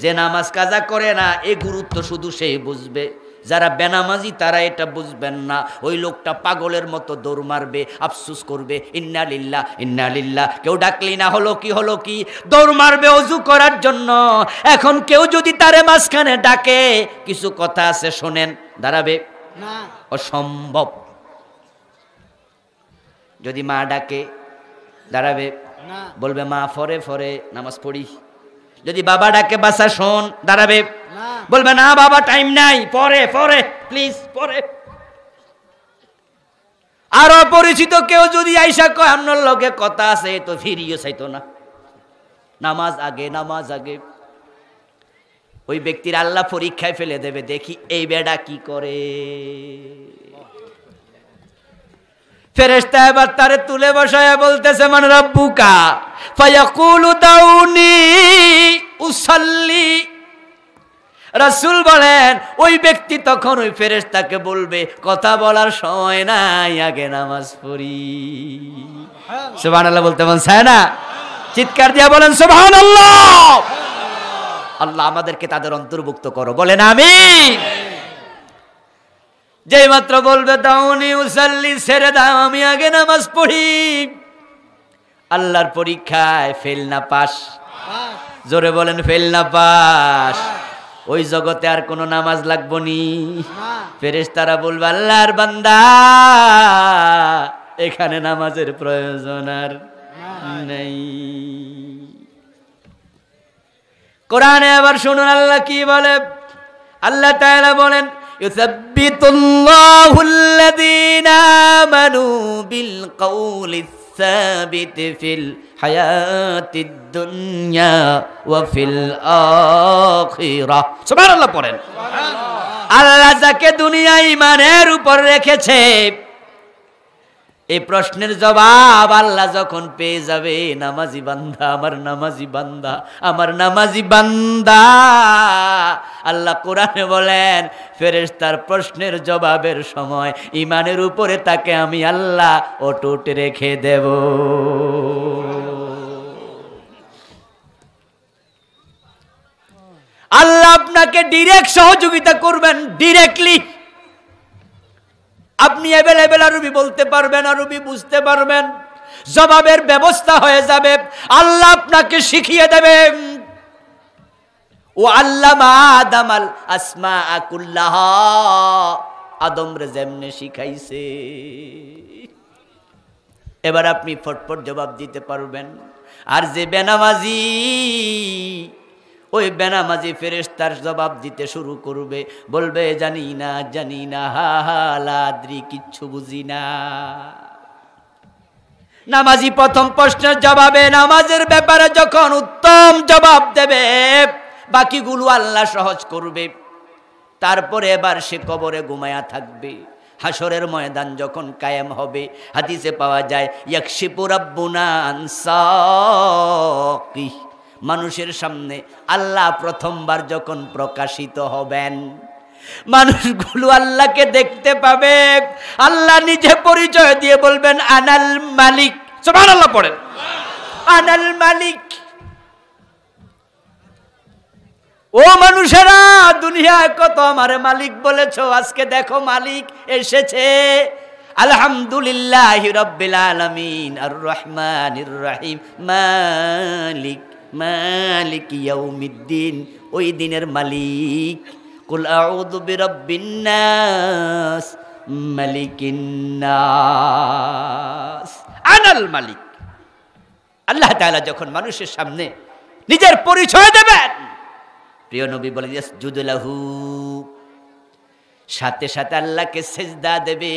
যে নামাজ কাজা করে না এ গুরুত্ব শুধু সে বুঝবে যারা বেনামাজি তারা এটা বুঝবেন না ওই লোকটা পাগলের মতো দৌড় মারবে আফসুস করবে ইন্নালিল্লা ইন্নালিল্লা কেউ ডাকলি না হলো কি হলো কি দৌড় মারবে অজু করার জন্য এখন কেউ যদি তারে মাঝখানে ডাকে কিছু কথা আছে শোনেন দাঁড়াবে অসম্ভব যদি মা ডাকে দাঁড়াবে বলবে মা ফরে ফরে নামাজ পড়ি যদি বাবা ডাকে বাসা শোন দাঁড়াবে বলবে না বাবা টাইম নাই পরে পরে প্লিজ পরে আর অপরিচিত কেউ যদি আইসা কয় আপনার লগে কথা আছে তো ফিরিয়ে চাইতো না নামাজ আগে নামাজ আগে ওই ব্যক্তির আল্লাহ পরীক্ষায় ফেলে দেবে দেখি এই বেডা কি করে ফেরেস্তা এবার তারে তুলে বসায় বলতেছে মান রব্বুকা ফায়াকুলু দাউনি উসাল্লি রাসুল বলেন ওই ব্যক্তি তখন ওই ফেরেস্তাকে বলবে কথা বলার সময় নাই আগে নামাজ পড়ি সোভান আল্লাহ বলতে বলছে হ্যাঁ না চিৎকার দিয়া বলেন সোভান আল্লাহ আল্লাহ আমাদেরকে তাদের অন্তর্ভুক্ত করো বলেন আমি যেই মাত্র বলবে দাউনি উসাল্লি সেরে দাও আমি আগে নামাজ পড়ি আল্লাহর পরীক্ষায় ফেল না পাস জোরে বলেন ফেল না পাস ওই জগতে আর কোনো নামাজ লাগবো নি ফেরেস তারা বলবে আল্লাহর বান্দা এখানে নামাজের প্রয়োজন আর নেই কোরআনে আবার শুনুন আল্লাহ কি বলে আল্লাহ তাআলা বলেন يثبت الله الذين آمنوا بالقول الثابت في الأرض হায়াতিদ দুনিয়া ওয়া ফিল আখিরাহ সুবহানাল্লাহ পড়েন আল্লাহ যাকে দুনিয়া ইমানের উপর রেখেছে এই প্রশ্নের জবাব আল্লাহ যখন পেয়ে যাবে নামাজি বান্দা আমার নামাজি বান্দা আমার নামাজি বান্দা আল্লাহ কোরআনে বলেন ফেরেশ তার প্রশ্নের জবাবের সময় ইমানের উপরে তাকে আমি আল্লাহ অটুট রেখে দেব আল্লাহ আপনাকে ডিরেক্ট সহযোগিতা করবেন ডিরেক্টলি আপনি অ্যাভেলেবেল আরবি বলতে পারবেন আরবি বুঝতে পারবেন জবাবের ব্যবস্থা হয়ে যাবে আল্লাহ আপনাকে শিখিয়ে দেবে ও আল্লাহ আদামাল আসমা আকুল্লাহ আদমরে যেমনে শিখাইছে এবার আপনি ফটফট জবাব দিতে পারবেন আর যে বেনামাজি ওই বেনামাজি ফেরেস্তার জবাব দিতে শুরু করবে বলবে জানি না জানি না হা হালাদ্রি কিচ্ছু বুঝি না নামাজি প্রথম প্রশ্নের জবাবে নামাজের ব্যাপারে যখন উত্তম জবাব দেবে বাকিগুলো আল্লাহ সহজ করবে তারপরে এবার সে কবরে ঘুমায়া থাকবে হাসরের ময়দান যখন কায়েম হবে হাদিসে পাওয়া যায় ইয়াকশিপুরাব্বুনা আনসাকি মানুষের সামনে আল্লাহ প্রথমবার যখন প্রকাশিত হবেন মানুষগুলো আল্লাহকে দেখতে পাবে আল্লাহ নিজে পরিচয় দিয়ে বলবেন আনাল মালিক আল্লাহ পড়েন আনাল মালিক ও মানুষেরা দুনিয়া কত আমার মালিক বলেছ আজকে দেখো মালিক এসেছে আলহামদুলিল্লাহ রব্বিল আলমিন আর রহমান রাহিম মালিক মালিক ইয়াউমিদ্দিন ওই দিনের মালিক কুল আউযু বিরাব্বিন নাস মালিকিন নাস আনাল মালিক আল্লাহ তাআলা যখন মানুষের সামনে নিজের পরিচয় দেবেন প্রিয় নবী বলে জুদুলাহু সাথে সাথে আল্লাহকে সেজদা দেবে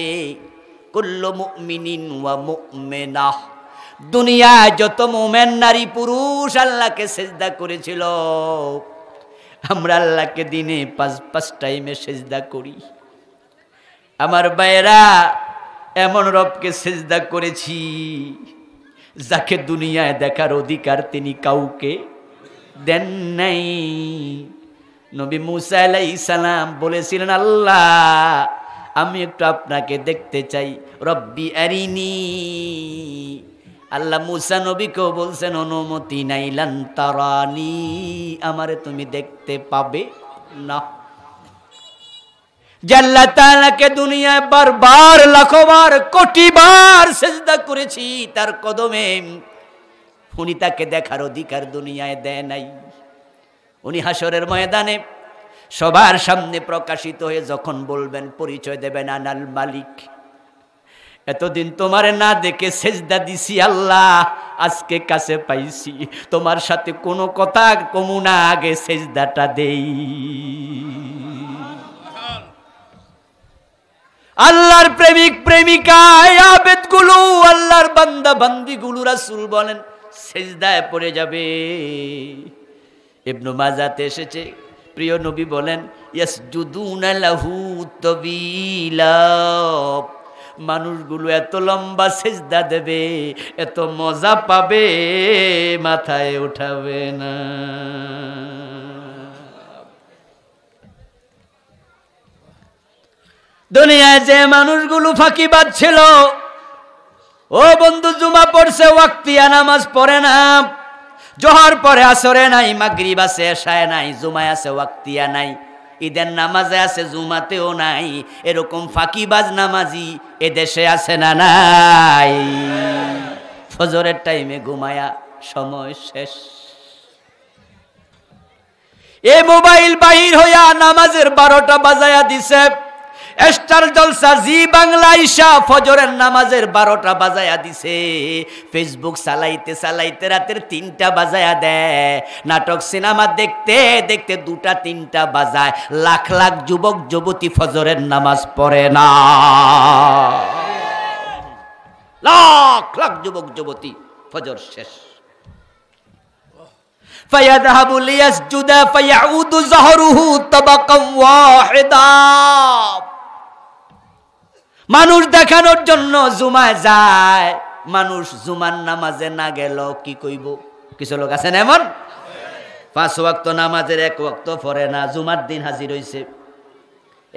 কুল্লু মুমিনিন ওয়া মুমিনাহ দুনিয়ায় যত মোমেন নারী পুরুষ আল্লাহকে সেজদা করেছিল আমরা আল্লাহকে দিনে পাঁচ পাঁচ টাইমে সেজদা করি আমার বাইরা এমন রবকে সেজদা করেছি যাকে দুনিয়ায় দেখার অধিকার তিনি কাউকে দেন নাই নবী মুসা আলাই বলেছিলেন আল্লাহ আমি একটু আপনাকে দেখতে চাই রব্বি আরিনী আল্লাহ মুসা নবীকেও বলছেন অনুমতি নাই লানি আমারে তুমি দেখতে পাবে না জাল্লা তালাকে দুনিয়ায় বারবার লাখবার কোটিবার সেজদা করেছি তার কদমে উনি তাকে দেখার অধিকার দুনিয়ায় দেয় নাই উনি হাসরের ময়দানে সবার সামনে প্রকাশিত হয়ে যখন বলবেন পরিচয় দেবেন আনাল মালিক এতদিন তোমার না দেখে সেজদা দিছি আল্লাহ আজকে কাছে পাইছি তোমার সাথে কোনো কথা কমু না আগে সেজদাটা দেই আল্লাহর প্রেমিক প্রেমিকায় আবেদগুলো আল্লাহর বান্দা গুলুরা রাসুল বলেন সেজদায় পড়ে যাবে ইবনু মাজাতে এসেছে প্রিয় নবী বলেন ইয়াস জুদুনা লাহু তবিলা মানুষগুলো এত লম্বা সেজদা দেবে এত মজা পাবে মাথায় উঠাবে না দুনিয়ায় যে মানুষগুলো ফাঁকি বাজছিল ও বন্ধু জুমা পড়ছে ওয়াক্তিয়া নামাজ পড়ে না জোহর পরে আসরে নাই মাগরিব আছে এশায় নাই জুমায় আছে ওয়াক্তিয়া নাই ঈদের নামাজে আছে জুমাতেও নাই এরকম ফাঁকিবাজ নামাজি এ দেশে আছে না নাই ফজরের টাইমে ঘুমায়া সময় শেষ এ মোবাইল বাহির হইয়া নামাজের বারোটা বাজায়া দিছে এস্টার জলসা জি বাংলা ঈশা ফজরের নামাজের বারোটা বাজায়া দিছে ফেসবুক চালাইতে চালাইতে রাতের তিনটা বাজায়া দেয় নাটক সিনেমা দেখতে দেখতে দুটা তিনটা বাজায় লাখ লাখ যুবক যুবতী ফজরের নামাজ পড়ে না লাখ লাখ যুবক যুবতী ফজর শেষ فيذهب ليسجد فيعود زهره طبقا واحدا মানুষ দেখানোর জন্য জুমায় যায় মানুষ জুমার নামাজে না গেল কি কইব কিছু লোক আছেন এমন পাঁচ ওক্ত নামাজের এক ওক্ত ফরে না জুমার দিন হাজির হয়েছে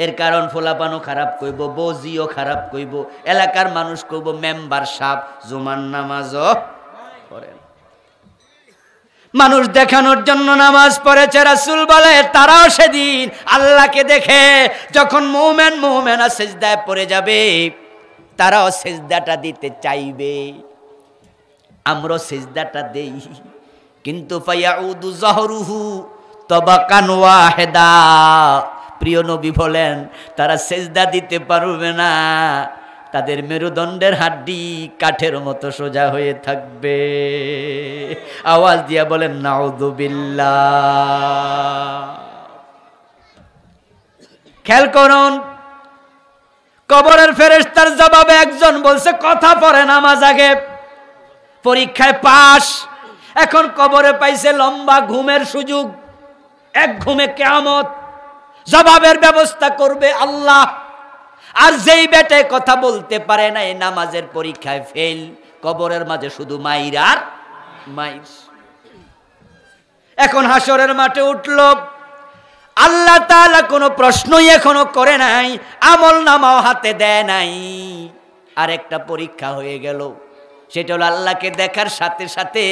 এর কারণ ফোলাপানো খারাপ কইব বজিও খারাপ কইব এলাকার মানুষ কইব মেম্বার সাপ জুমার নামাজও মানুষ দেখানোর জন্য নামাজ পড়েছে রাসুল বলে তারাও সেদিন আল্লাহকে দেখে যখন মোমেন মৌমেনা সেজদায় পড়ে যাবে তারাও সেজদাটা দিতে চাইবে আমরা সেজদাটা দেই কিন্তু প্রিয় নবী বলেন তারা সেজদা দিতে পারবে না তাদের মেরুদণ্ডের হাড্ডি কাঠের মতো সোজা হয়ে থাকবে আওয়াজ দিয়া বলেন নাউদুবিল্লা খেয়াল করুন কবরের ফেরেস্তার জবাবে একজন বলছে কথা পড়ে নামাজ আগে পরীক্ষায় পাশ এখন কবরে পাইছে লম্বা ঘুমের সুযোগ এক ঘুমে কেয়ামত জবাবের ব্যবস্থা করবে আল্লাহ আর যেই বেটায় কথা বলতে পারে না এই নামাজের পরীক্ষায় ফেল কবরের মাঝে শুধু মাইর আর মাইর এখন হাসরের মাঠে উঠল আল্লাহ তালা কোনো প্রশ্নই এখনো করে নাই আমল নামাও হাতে দেয় নাই আর একটা পরীক্ষা হয়ে গেল সেটা হলো আল্লাহকে দেখার সাথে সাথে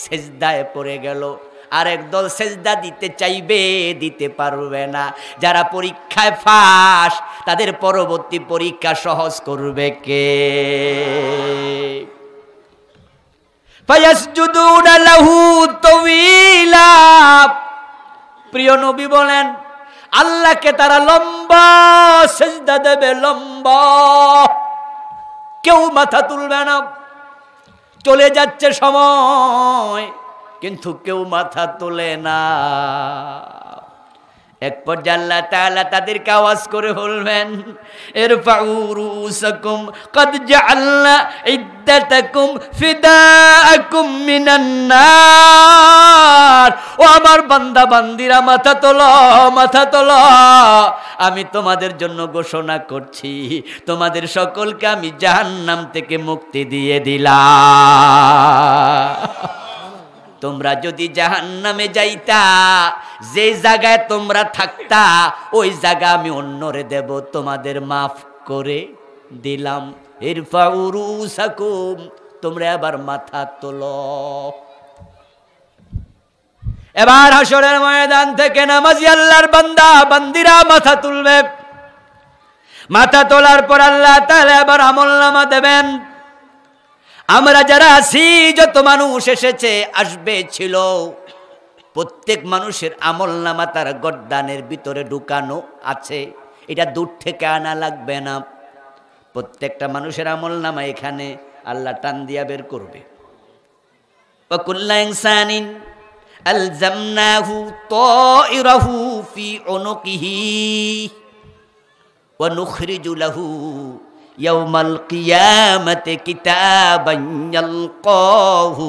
সেজদায় পড়ে গেল আর একদল সেজদা দিতে চাইবে দিতে পারবে না যারা পরীক্ষায় ফাঁস তাদের পরবর্তী পরীক্ষা সহজ করবে কে প্রিয় নবী বলেন আল্লাহকে তারা লম্বা সেজদা দেবে লম্বা কেউ মাথা তুলবে না চলে যাচ্ছে সময় কিন্তু কেউ মাথা তোলে না এক পর্যায়ে আল্লাহ তাআলা তাদেরকে আওয়াজ করে বলবেন ইরফাউ রুসাকুম কদ জাল্লা ইদ্দাতাকুম ফিদাআকুম মিনান নার ও আমার বান্দা বান্দিরা মাথা তোলো মাথা তোলো আমি তোমাদের জন্য ঘোষণা করছি তোমাদের সকলকে আমি জাহান্নাম থেকে মুক্তি দিয়ে দিলাম তোমরা যদি জাহান নামে যাইতা যে জায়গায় তোমরা থাকতা ওই জায়গা আমি অন্যরে দেব তোমাদের মাফ করে দিলাম ইরফাউরু সাকুম তোমরা এবার মাথা তোল এবার হাসরের ময়দান থেকে নামাজি আল্লাহর বান্দা বান্দিরা মাথা তুলবে মাথা তোলার পর আল্লাহ তাহলে আবার আমল নামা দেবেন আমরা যারা আছি যত মানুষ এসেছে আসবে ছিল প্রত্যেক মানুষের আমল নামা তার গদ্দানের ভিতরে ঢুকানো আছে এটা দূর থেকে আনা লাগবে না প্রত্যেকটা মানুষের আমল নামা এখানে আল্লাহ টান দিয়া বের করবে ফি ইয়াউমাল কিয়ামতে কিতাবান ইয়ালকাহু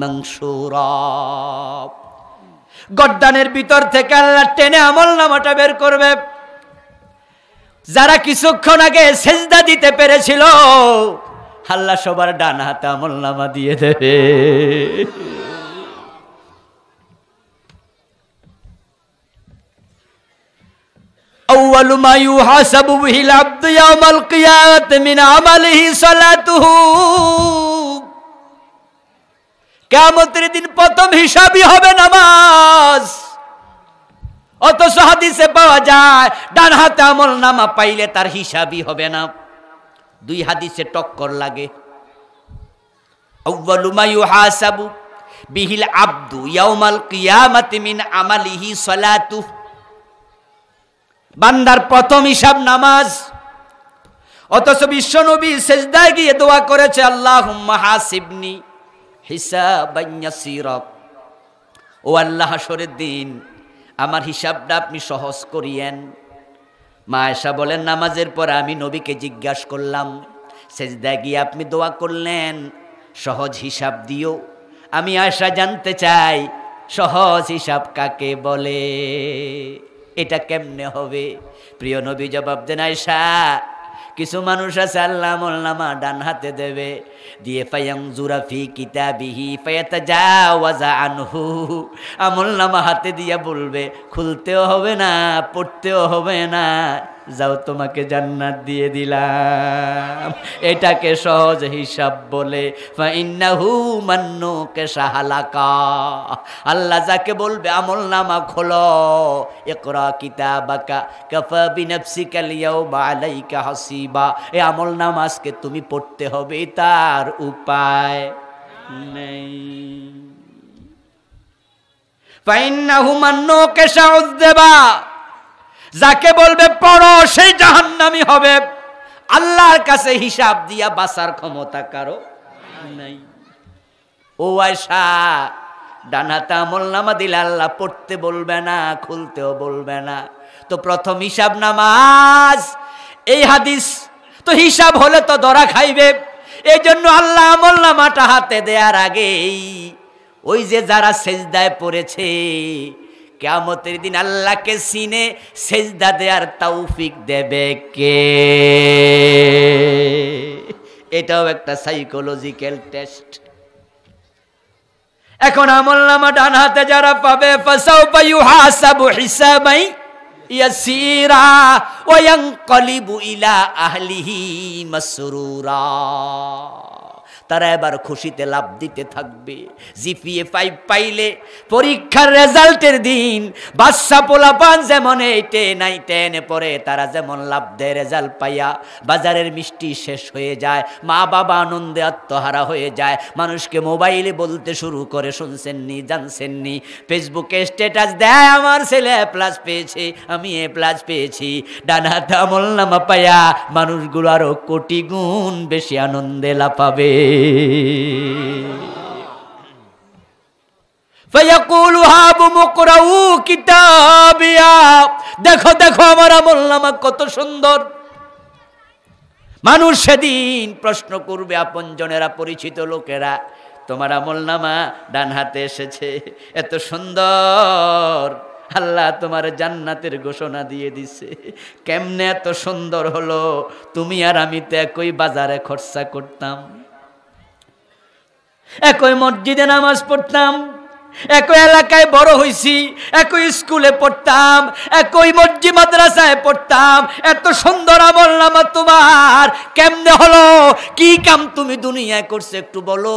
মানসুরা গড্ডানের ভিতর থেকে আল্লাহ টেনে আমল নামাটা বের করবে যারা কিছুক্ষণ আগে সেজদা দিতে পেরেছিল আল্লাহ সবার ডান হাতে আমল নামা দিয়ে দেবে আউয়ালু মা ইউহাসাবু বিহিল আবদু ইয়াউমাল কিয়ামাতি মিন আমালিহি সালাতুহু হবে নামাজ হাদিসে পাওয়া যায় ডান হাতে আমল নামা পাইলে তার হিসাবই হবে না দুই হাদিসে টক্কর লাগে বিহিল আবদু ইয়াউমাল কিয়ামাতি মিন আমালিহি সলাতু বান্দার প্রথম হিসাব নামাজ অথচ বিশ্বনবী সেজদায় গিয়ে দোয়া করেছে আল্লাহ হাসিবনি হিসাব ও আল্লাহ হাসরের দিন আমার হিসাবটা আপনি সহজ করিয়েন মা এসা বলেন নামাজের পর আমি নবীকে জিজ্ঞাসা করলাম সেজদায় গিয়ে আপনি দোয়া করলেন সহজ হিসাব দিও আমি আয়সা জানতে চাই সহজ হিসাব কাকে বলে এটা কেমনে হবে প্রিয় নবী জবাব দেন আয়সা কিছু মানুষ আছে আল্লাহ মোল্লামা ডান হাতে দেবে দিয়ে পায়াং জুরাফি কিতাবিহি ফায়াতা যা ওয়াজা আনহু আমল্লামা হাতে দিয়ে বলবে খুলতেও হবে না পড়তেও হবে না যাও তোমাকে জান্নাত দিয়ে দিলাম এটাকে সহজ হিসাব বলে সাহালাকা আল্লাহ যাকে বলবে আমল নামা খোলো একরা কিতাবাকা হাসিবা এ আমল নাম আজকে তুমি পড়তে হবে তার উপায় নেই হুমান্ন কেশা দেবা যাকে বলবে পড়ো সেই জাহান্নামি হবে আল্লাহর কাছে হিসাব দিয়া বাসার ক্ষমতা কারো নাই ও আয়সা ডানাতে আমল নামা দিলে আল্লাহ পড়তে বলবে না খুলতেও বলবে না তো প্রথম হিসাব নামাজ এই হাদিস তো হিসাব হলে তো ধরা খাইবে এই জন্য আল্লাহ আমল নামাটা হাতে দেওয়ার আগেই ওই যে যারা সেজদায় পড়েছে কেমতের দিন আল্লাহকে সিনে সেজদা দেয়ার তৌফিক দেবে কে এটাও একটা সাইকোলজিক্যাল টেস্ট এখন আমল নামা ডান হাতে যারা পাবে ইয়াসিরা ইলা আহলিহি মসরুরা তারা এবার খুশিতে লাভ দিতে থাকবে জিপিএ ফাইভ পাইলে পরীক্ষার রেজাল্টের দিন বাদশা পোলাপান যেমন এইটে নাই টেনে পরে তারা যেমন লাভ দেয় রেজাল্ট পাইয়া বাজারের মিষ্টি শেষ হয়ে যায় মা বাবা আনন্দে আত্মহারা হয়ে যায় মানুষকে মোবাইলে বলতে শুরু করে শুনছেননি জানছেননি ফেসবুকে স্ট্যাটাস দেয় আমার ছেলে এ প্লাস পেয়েছে আমি এ প্লাস পেয়েছি ডানা আমল নামা পাইয়া মানুষগুলো আরো কোটি গুণ বেশি আনন্দে লাফাবে فيقول هاب مقرؤ كتابيا দেখো দেখো আমার আমল নামা কত সুন্দর মানুষ সেদিন প্রশ্ন করবে আপনজনেরা পরিচিত লোকেরা তোমার আমল নামা ডান হাতে এসেছে এত সুন্দর আল্লাহ তোমার জান্নাতের ঘোষণা দিয়ে দিছে কেমনে এত সুন্দর হলো তুমি আর আমি তো একই বাজারে খরচা করতাম একই মসজিদে নামাজ পড়তাম একই এলাকায় বড় হয়েছি একই স্কুলে পড়তাম একই মসজিদ মাদ্রাসায় পড়তাম এত সুন্দর আমল নামা তোমার কেমনে হলো কি কাম তুমি দুনিয়ায় করছো একটু বলো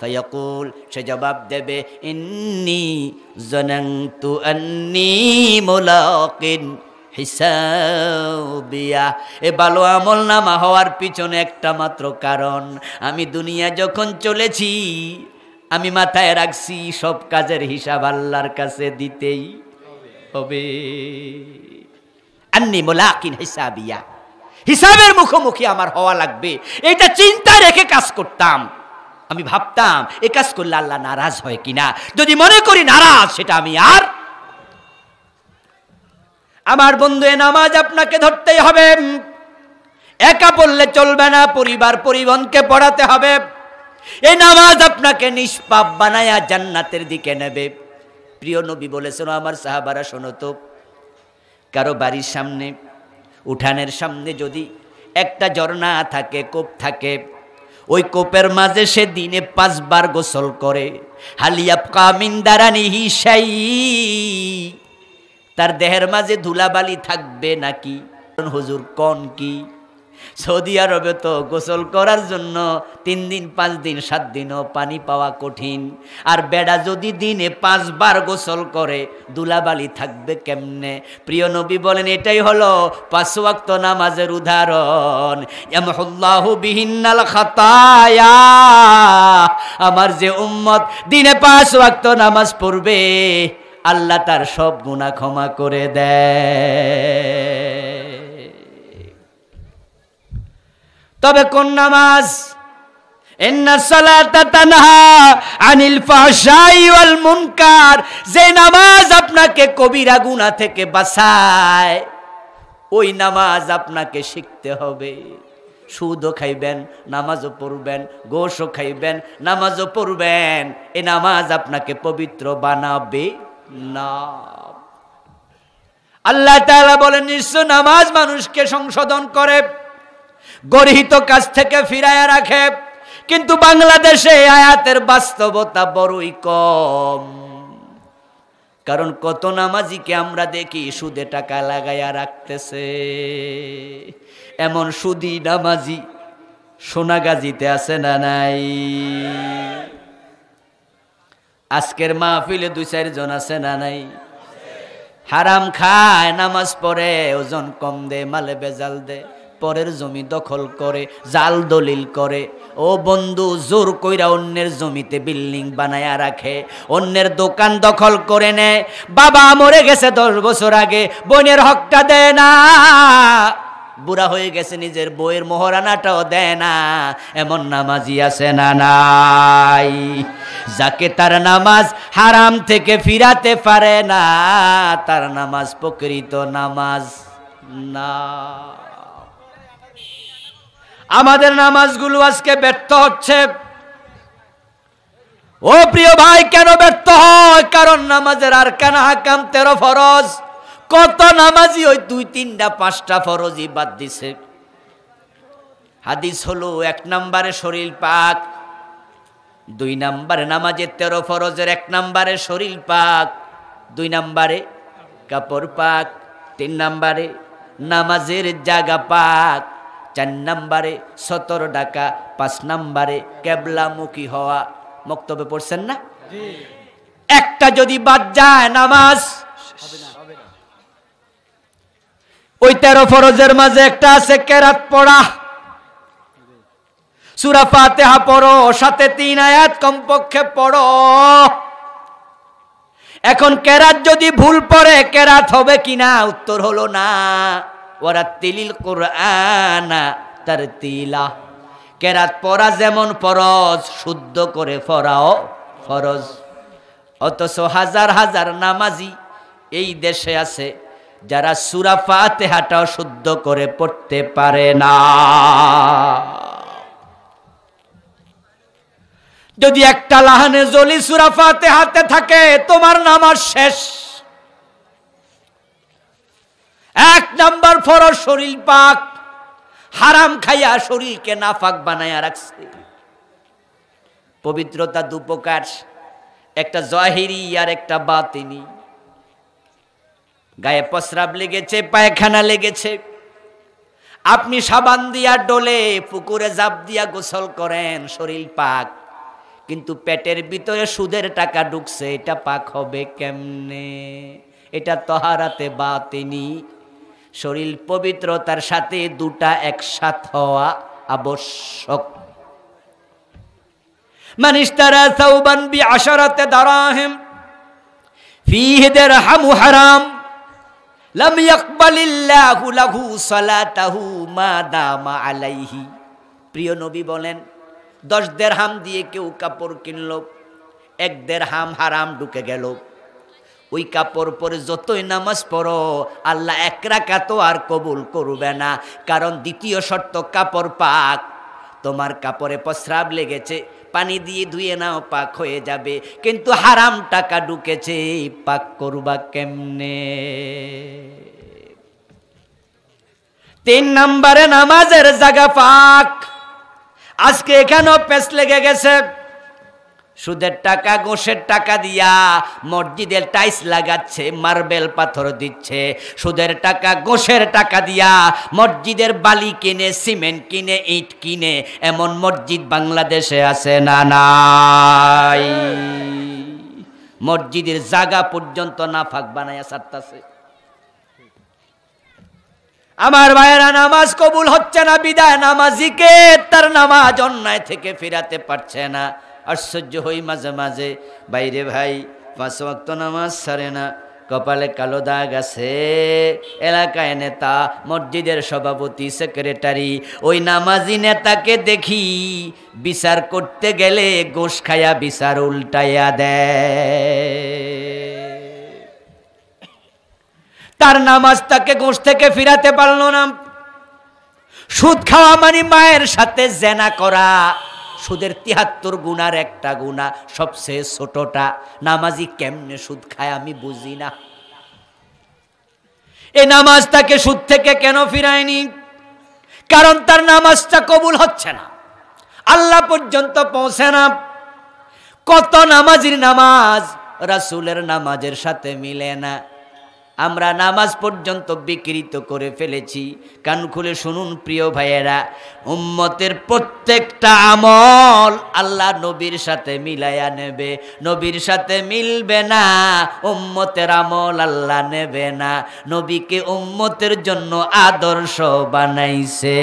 ফয়াকুল সে জবাব দেবে ইন্নি তু আন্নি মোলাকিন হিসাবিয়া এ ভালো আমল নামা হওয়ার পিছনে একটা মাত্র কারণ আমি দুনিয়া যখন চলেছি আমি মাথায় রাখছি সব কাজের হিসাব আল্লাহর কাছে দিতেই হবে আন্নি মোলাকিন হিসাবিয়া হিসাবের মুখোমুখি আমার হওয়া লাগবে এটা চিন্তা রেখে কাজ করতাম আমি ভাবতাম এ কাজ করলে আল্লাহ নারাজ হয় কিনা যদি মনে করি নারাজ সেটা আমি আর আমার বন্ধু এ নামাজ আপনাকে ধরতেই হবে একা পড়লে চলবে না পরিবার পরিবনকে পড়াতে হবে এ নামাজ আপনাকে নিষ্পাপ বানায়া জান্নাতের দিকে নেবে প্রিয় নবী বলেছেন আমার সাহাবারা শোনো তো কারো বাড়ির সামনে উঠানের সামনে যদি একটা ঝর্ণা থাকে কোপ থাকে ওই কোপের মাঝে সে দিনে পাঁচবার গোসল করে হালিয়াপ কামিন দ্বারা নিহি তার দেহের মাঝে ধুলাবালি থাকবে নাকি হুজুর কন কি সৌদি আরবে তো গোসল করার জন্য তিন দিন পাঁচ দিন সাত দিনও পানি পাওয়া কঠিন আর বেড়া যদি দিনে পাঁচবার গোসল করে দুলাবালি থাকবে কেমনে প্রিয় নবী বলেন এটাই হলো পাঁচ ওয়াক্ত নামাজের উদাহরণ এমহল্লাহু বিহিন্নাল খাতায়া আমার যে উম্মত দিনে পাঁচ ওয়াক্ত নামাজ পড়বে আল্লাহ তার সব গুণা ক্ষমা করে দেয় তবে কোন নামাজ যে নামাজ আপনাকে কবিরা গুণা থেকে বাঁচায় ওই নামাজ আপনাকে শিখতে হবে সুদও খাইবেন নামাজও পড়বেন গোশও খাইবেন নামাজও পড়বেন এ নামাজ আপনাকে পবিত্র বানাবে না আল্লাহ তালা বলেন নিশ্চয় নামাজ মানুষকে সংশোধন করে গরহিত কাজ থেকে ফিরাইয়া রাখে কিন্তু বাংলাদেশে আয়াতের বাস্তবতা বড়ই কম কারণ কত নামাজিকে আমরা দেখি সুদে টাকা লাগাইয়া রাখতেছে এমন সুদি নামাজি সোনাগাজিতে আছে না নাই আজকের মাহফিলে দুই চারজন আছে না নাই হারাম খায় নামাজ পড়ে ওজন কম দে মালে বেজাল দে পরের জমি দখল করে জাল দলিল করে ও বন্ধু জোর কইরা অন্যের জমিতে বিল্ডিং বানায়া রাখে অন্যের দোকান দখল করে নেয় বাবা মরে গেছে দশ বছর আগে বোনের হকটা দেয় না বুড়া হয়ে গেছে নিজের বইয়ের মোহরানাটাও দেয় না এমন নামাজই আছে না নাই যাকে তার নামাজ হারাম থেকে ফিরাতে পারে না তার নামাজ প্রকৃত নামাজ না আমাদের নামাজগুলো আজকে ব্যর্থ হচ্ছে ও প্রিয় ভাই কেন ব্যর্থ হয় কারণ নামাজের আর কানা হাকাম তেরো ফরজ কত নামাজি ওই দুই তিনটা পাঁচটা ফরজি বাদ দিছে হাদিস হলো এক নম্বরে শরীর পাক দুই নম্বরে নামাজের তেরো ফরজের এক নম্বরে শরীর পাক দুই নম্বরে কাপড় পাক তিন নম্বরে নামাজের জাগা পাক চার নম্বরে সতর ডাকা পাঁচ নম্বরে কেবলামুখী হওয়া মক্তব্যে পড়ছেন না একটা যদি বাদ যায় নামাজ ওই তেরো ফরজের মাঝে একটা আছে কেরাত পড়া সুরা ফাতেহা পড়ো সাথে তিন আয়াত কমপক্ষে পড়ো এখন কেরাত যদি ভুল পড়ে কেরাত হবে কিনা উত্তর হলো না ওরা তিলিল কোরআনা তার তিলা কেরাত পড়া যেমন ফরজ শুদ্ধ করে ফরাও ফরজ অথচ হাজার হাজার নামাজি এই দেশে আছে যারা সুরা ফাতেহাটাও শুদ্ধ করে পড়তে পারে না যদি একটা লাহানে জলি সুরা হাতে থাকে তোমার নাম আর শেষ এক নাম্বার ফর শরীর পাক হারাম খাইয়া শরীরকে না ফাঁক বানাইয়া রাখছে পবিত্রতা দুপকার একটা জহিরি আর একটা বাতিনী গায়ে প্রস্রাব লেগেছে পায়খানা লেগেছে আপনি সাবান দিয়া ডলে পুকুরে জাপ দিয়া গোসল করেন শরীর পাক কিন্তু পেটের ভিতরে সুদের টাকা ঢুকছে এটা পাক হবে কেমনে এটা তহারাতে বা তিনি শরীর পবিত্রতার সাথে দুটা একসাথ হওয়া আবশ্যক মানুষ তারা সৌবান বি আশারাতে দারাহিম ফিহেদের হামু হারাম লাম ইয়াকবালিল্লাহু লাহু সালাতাহু মা দামা আলাইহি প্রিয় নবী বলেন দশ দের হাম দিয়ে কেউ কাপড় কিনল এক দের হাম হারাম ঢুকে গেল ওই কাপড় পরে যতই নামাজ পড়ো আল্লাহ এক তো আর কবুল করবে না কারণ দ্বিতীয় শর্ত কাপড় পাক তোমার কাপড়ে প্রস্রাব লেগেছে পানি দিয়ে ধুয়ে নাও পাক হয়ে যাবে কিন্তু হারাম টাকা ঢুকেছে পাক করবা কেমনে তিন নম্বরে নামাজের জায়গা পাক আজকে এখানেও পেস লেগে গেছে সুদের টাকা গোষের টাকা দিয়া মসজিদের টাইস লাগাচ্ছে মার্বেল পাথর দিচ্ছে সুদের টাকা গোষের টাকা দিয়া মসজিদের বালি কিনে সিমেন্ট কিনে ইট কিনে এমন মসজিদ বাংলাদেশে আছে না নাই মসজিদের জাগা পর্যন্ত না ফাঁক বানাইয়া সারতাছে আমার ভাইয়েরা নামাজ কবুল হচ্ছে না বিদায় নামাজিকে তার নামাজ অন্যায় থেকে ফিরাতে পারছে না আশ্চর্য হই মাঝে মাঝে বাইরে ভাই পাঁচ ভক্ত নামাজ সারে না কপালে কালো দাগ আছে এলাকায় নেতা মসজিদের সভাপতি সেক্রেটারি ওই নামাজি নেতাকে দেখি বিচার করতে গেলে গোস খায়া বিচার উল্টাইয়া দেয় তার নামাজ তাকে গোস থেকে ফিরাতে পারল না সুদ খাওয়া মানে মায়ের সাথে জেনা করা সুদের তিয়াত্তর গুণার একটা গুণা সবচেয়ে ছোটটা নামাজি কেমনে সুদ খায় আমি বুঝি না এ নামাজ তাকে সুদ থেকে কেন ফিরায়নি কারণ তার নামাজটা কবুল হচ্ছে না আল্লাহ পর্যন্ত পৌঁছে না কত নামাজির নামাজ রাসুলের নামাজের সাথে মিলে না আমরা নামাজ পর্যন্ত বিকৃত করে ফেলেছি কান খুলে শুনুন প্রিয় ভাইয়েরা উম্মতের প্রত্যেকটা আমল আল্লাহ নবীর সাথে মিলাইয়া নেবে নবীর সাথে মিলবে না উম্মতের আমল আল্লাহ নেবে না নবীকে উম্মতের জন্য আদর্শ বানাইছে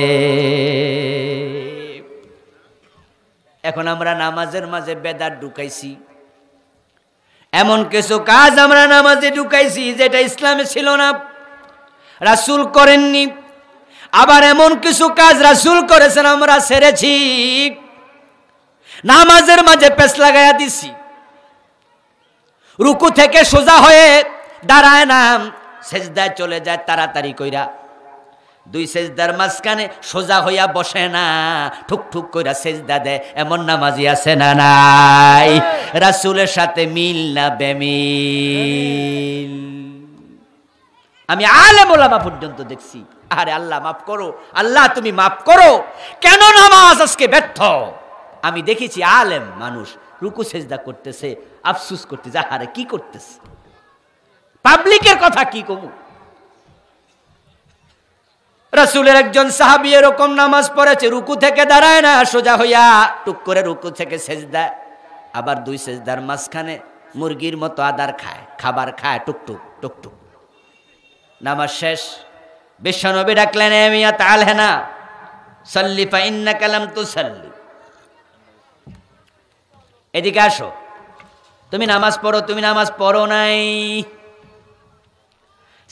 এখন আমরা নামাজের মাঝে বেদার ঢুকাইছি এমন কিছু কাজ আমরা নামাজে ঢুকাইছি যেটা ইসলামে ছিল না রাসুল করেননি আবার এমন কিছু কাজ রাসুল করেছেন আমরা সেরেছি নামাজের মাঝে পেস লাগাইয়া দিছি রুকু থেকে সোজা হয়ে দাঁড়ায় না সেজদায় চলে যায় তাড়াতাড়ি কইরা দুই সেজদার মাঝখানে সোজা হইয়া বসে না ঠুক ঠুক কইরা সেজদা দেয় এমন নামাজি আছে না নাই রাসুলের সাথে মিল না বেমিল আমি আলে মোলামা পর্যন্ত দেখছি আরে আল্লাহ মাফ করো আল্লাহ তুমি মাফ করো কেন নামাজ আজকে ব্যর্থ আমি দেখেছি আলেম মানুষ রুকু সেজদা করতেছে আফসুস করতেছে আরে কি করতেছে পাবলিকের কথা কি কমু রাসুলের একজন সাহাবি এরকম নামাজ পড়েছে রুকু থেকে দাঁড়ায় না সোজা হইয়া টুক করে রুকু থেকে সেজদা আবার দুই সেজদার মাঝখানে মুরগির মতো আদার খায় খাবার খায় টুকটুক টুকটুক নামাজ শেষ বিশ্বনবী ডাকলেন এমিয়া তাল হেনা সল্লি না কালাম তু সল্লি এদিকে আসো তুমি নামাজ পড়ো তুমি নামাজ পড়ো নাই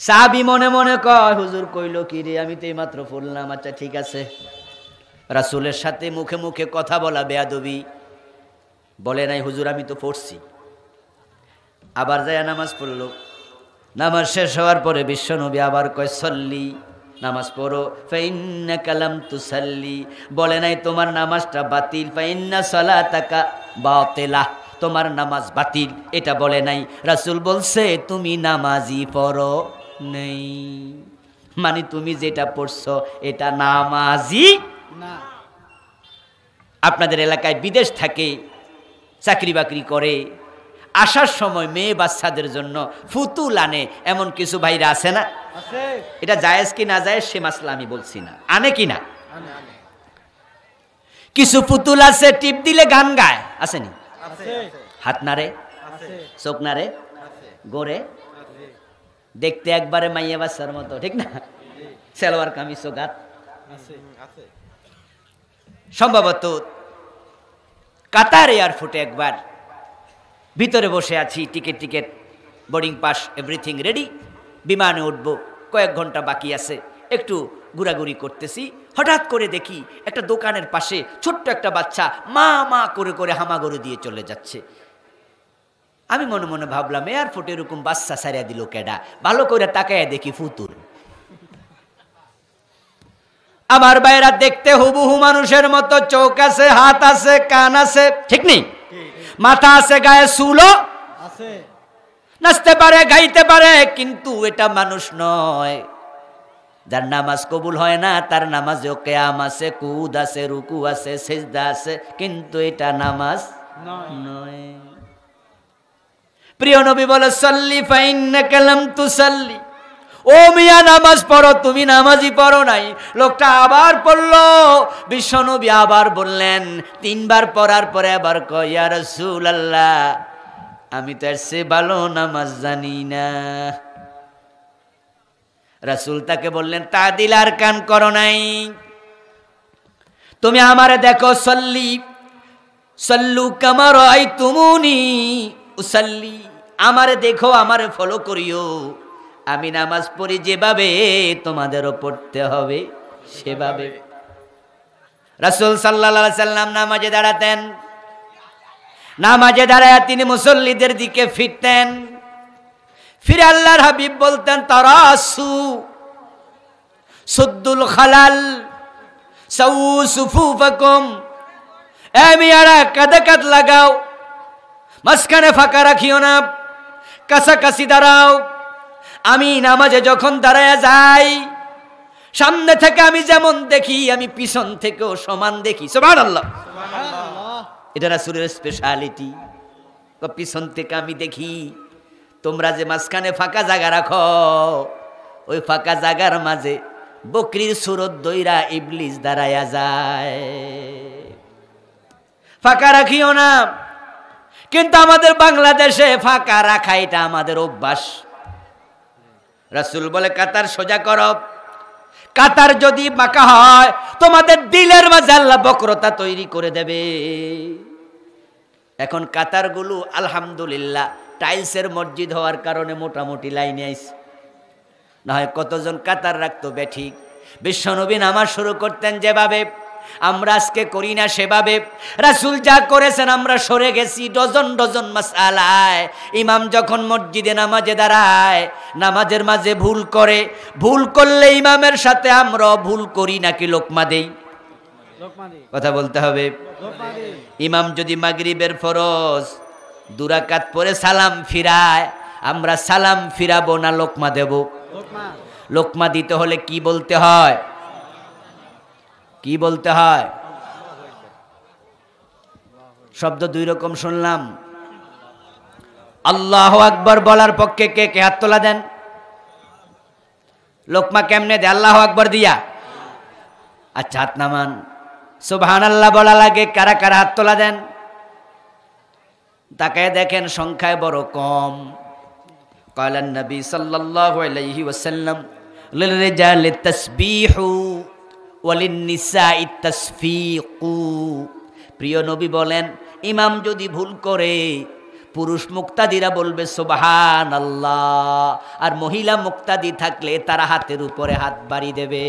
সাবি মনে মনে কয় হুজুর কইল কি রে আমি তো এইমাত্র ফুললাম আচ্ছা ঠিক আছে রাসুলের সাথে মুখে মুখে কথা বলা বেয়াদবি বলে নাই হুজুর আমি তো পড়ছি আবার যায় নামাজ পড়ল নামাজ শেষ হওয়ার পরে বিশ্বনবী আবার কয় সল্লি নামাজ পড়ো ফাইন্না কালাম সাল্লি বলে নাই তোমার নামাজটা বাতিল ফাইন্না সলা তাকা বাতেলা তোমার নামাজ বাতিল এটা বলে নাই রাসুল বলছে তুমি নামাজই পড়ো নেই মানে তুমি যেটা পড়ছো এটা নামাজি না আপনাদের এলাকায় বিদেশ থাকে চাকরি বাকরি করে আসার সময় মেয়ে বাচ্চাদের জন্য ফুতুল আনে এমন কিছু ভাইরা আছে না এটা জায়েজ কি না যায় সে মাসলা আমি বলছি না আনে কি না কিছু পুতুল আছে টিপ দিলে গান গায় আসেনি হাত নারে চোখ নারে গড়ে দেখতে একবারে মাইয়া বাচ্চার মতো ঠিক না সেলোয়ার কামিজ গাত সম্ভবত কাতার এয়ারপোর্টে একবার ভিতরে বসে আছি ticket ticket boarding pass everything ready বিমানে উঠব কয়েক ঘন্টা বাকি আছে একটু ঘোরাঘুরি করতেছি হঠাৎ করে দেখি একটা দোকানের পাশে ছোট্ট একটা বাচ্চা মা মা করে করে হামাগুড়ি দিয়ে চলে যাচ্ছে আমি মনে মনে ভাবলাম এয়ারপোর্টে এরকম বাচ্চা সারিয়া দিল কেডা ভালো করে তাকায় দেখি ফুতুল আমার বাইরা দেখতে হুবহু মানুষের মতো চোখ আছে হাত আছে কান আছে ঠিক নেই মাথা আছে গায়ে আছে নাচতে পারে গাইতে পারে কিন্তু এটা মানুষ নয় যার নামাজ কবুল হয় না তার নামাজেও কেয়াম আছে কুদ আছে রুকু আছে সেজদা আছে কিন্তু এটা নামাজ নয় প্রিয় নবী বলে সাল্লি ফাইন কেলাম তু সাল্লি ও মিয়া নামাজ পড়ো তুমি নামাজই পড়ো নাই লোকটা আবার পড়ল বিশ্বনবী আবার বললেন তিনবার পড়ার পরে আবার কয়ার রসুল আল্লাহ আমি তো সে ভালো নামাজ জানি না রাসুল তাকে বললেন তা দিল আর কান করো নাই তুমি আমারে দেখো সল্লি সল্লু কামার আই তুমুনি উসল্লি আমারে দেখো আমারে ফলো করিও আমি নামাজ পড়ি যেভাবে তোমাদেরও পড়তে হবে সেভাবে রাসুল সাল্লা সাল্লাম নামাজে দাঁড়াতেন নামাজে দাঁড়ায় তিনি মুসল্লিদের দিকে ফিরতেন ফিরে আল্লাহর হাবিব বলতেন তারাসু সুদ্দুল খালাল সৌ সুফুফাকুম লাগাও মাঝখানে ফাঁকা রাখিও না কাছাকাছি দাঁড়াও আমি নামাজে যখন দাঁড়ায় যাই সামনে থেকে আমি যেমন দেখি আমি পিছন থেকেও সমান দেখি সবার আল্লাহ এটা রাসুরের স্পেশালিটি পিছন থেকে আমি দেখি তোমরা যে মাঝখানে ফাঁকা জায়গা রাখো ওই ফাঁকা জায়গার মাঝে বকরির সুরত দইরা ইবলিজ দাঁড়ায়া যায় ফাঁকা রাখিও না কিন্তু আমাদের বাংলাদেশে ফাঁকা রাখা এটা আমাদের অভ্যাস রাসুল বলে কাতার সোজা কর কাতার যদি বাঁকা হয় তোমাদের দিলের মাঝে আল্লাহ বক্রতা তৈরি করে দেবে এখন কাতারগুলো আলহামদুলিল্লাহ টাইলসের মসজিদ হওয়ার কারণে মোটামুটি লাইনে আইস না হয় কতজন কাতার রাখতো ব্যাঠিক বিশ্বনবীন আমার শুরু করতেন যেভাবে আমরা আজকে করি না সেভাবে রাসুল যা করেছেন আমরা সরে গেছি ডজন ডজন মাস ইমাম যখন মসজিদে নামাজে দাঁড়ায় নামাজের মাঝে ভুল করে ভুল করলে ইমামের সাথে আমরা ভুল করি নাকি লোকমা দেই কথা বলতে হবে ইমাম যদি মাগরিবের ফরজ দুরাকাত পরে সালাম ফিরায় আমরা সালাম ফিরাবো না লোকমা দেব লোকমা দিতে হলে কি বলতে হয় কি বলতে হয় শব্দ দুই রকম শুনলাম আল্লাহ আকবর বলার পক্ষে কে কে হাত তোলা দেন লোকমা কেমনে দে আল্লাহ আকবর দিয়া আচ্ছা হাত নামান সুবহান আল্লাহ বলা লাগে কারা কারা হাত তোলা দেন তাকে দেখেন সংখ্যায় বড় কম কয়লান নবী সাল্লাহ আলাইহি ওয়াসাল্লাম লিল রিজালি তাসবিহু প্রিয় নবী বলেন ইমাম যদি ভুল করে পুরুষ মুক্তাদিরা বলবে সোবাহান আল্লাহ আর মহিলা মুক্তাদি থাকলে তারা হাতের উপরে হাত বাড়ি দেবে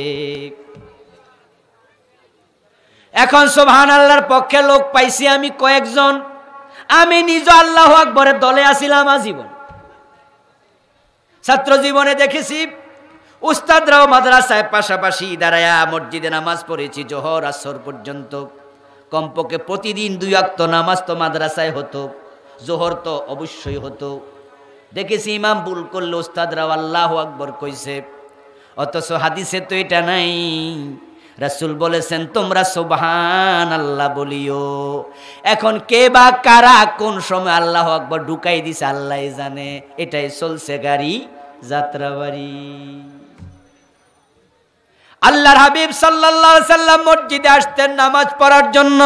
এখন সোবাহান আল্লাহর পক্ষে লোক পাইছি আমি কয়েকজন আমি নিজ আল্লাহ আকবরের দলে আসিলাম আজীবন ছাত্র জীবনে দেখেছি উস্তাদরাও মাদ্রাসায় পাশাপাশি দাঁড়ায়া মসজিদে নামাজ পড়েছি জোহর আসর পর্যন্ত কমপক্ষে প্রতিদিন দুই আক্ত নামাজ তো মাদ্রাসায় হতো জোহর তো অবশ্যই হতো দেখেছি ইমাম বুল করলে উস্তাদরাও আল্লাহ আকবর কইছে অথচ হাদিসে তো এটা নাই রাসুল বলেছেন তোমরা সোবাহান আল্লাহ বলিও এখন কে বা কারা কোন সময় আল্লাহ আকবর ঢুকাই দিছে আল্লাহ জানে এটাই চলছে গাড়ি যাত্রাবাড়ি আল্লাহর হাবিব সাল্লাহ সাল্লাম মসজিদে আসতেন নামাজ পড়ার জন্য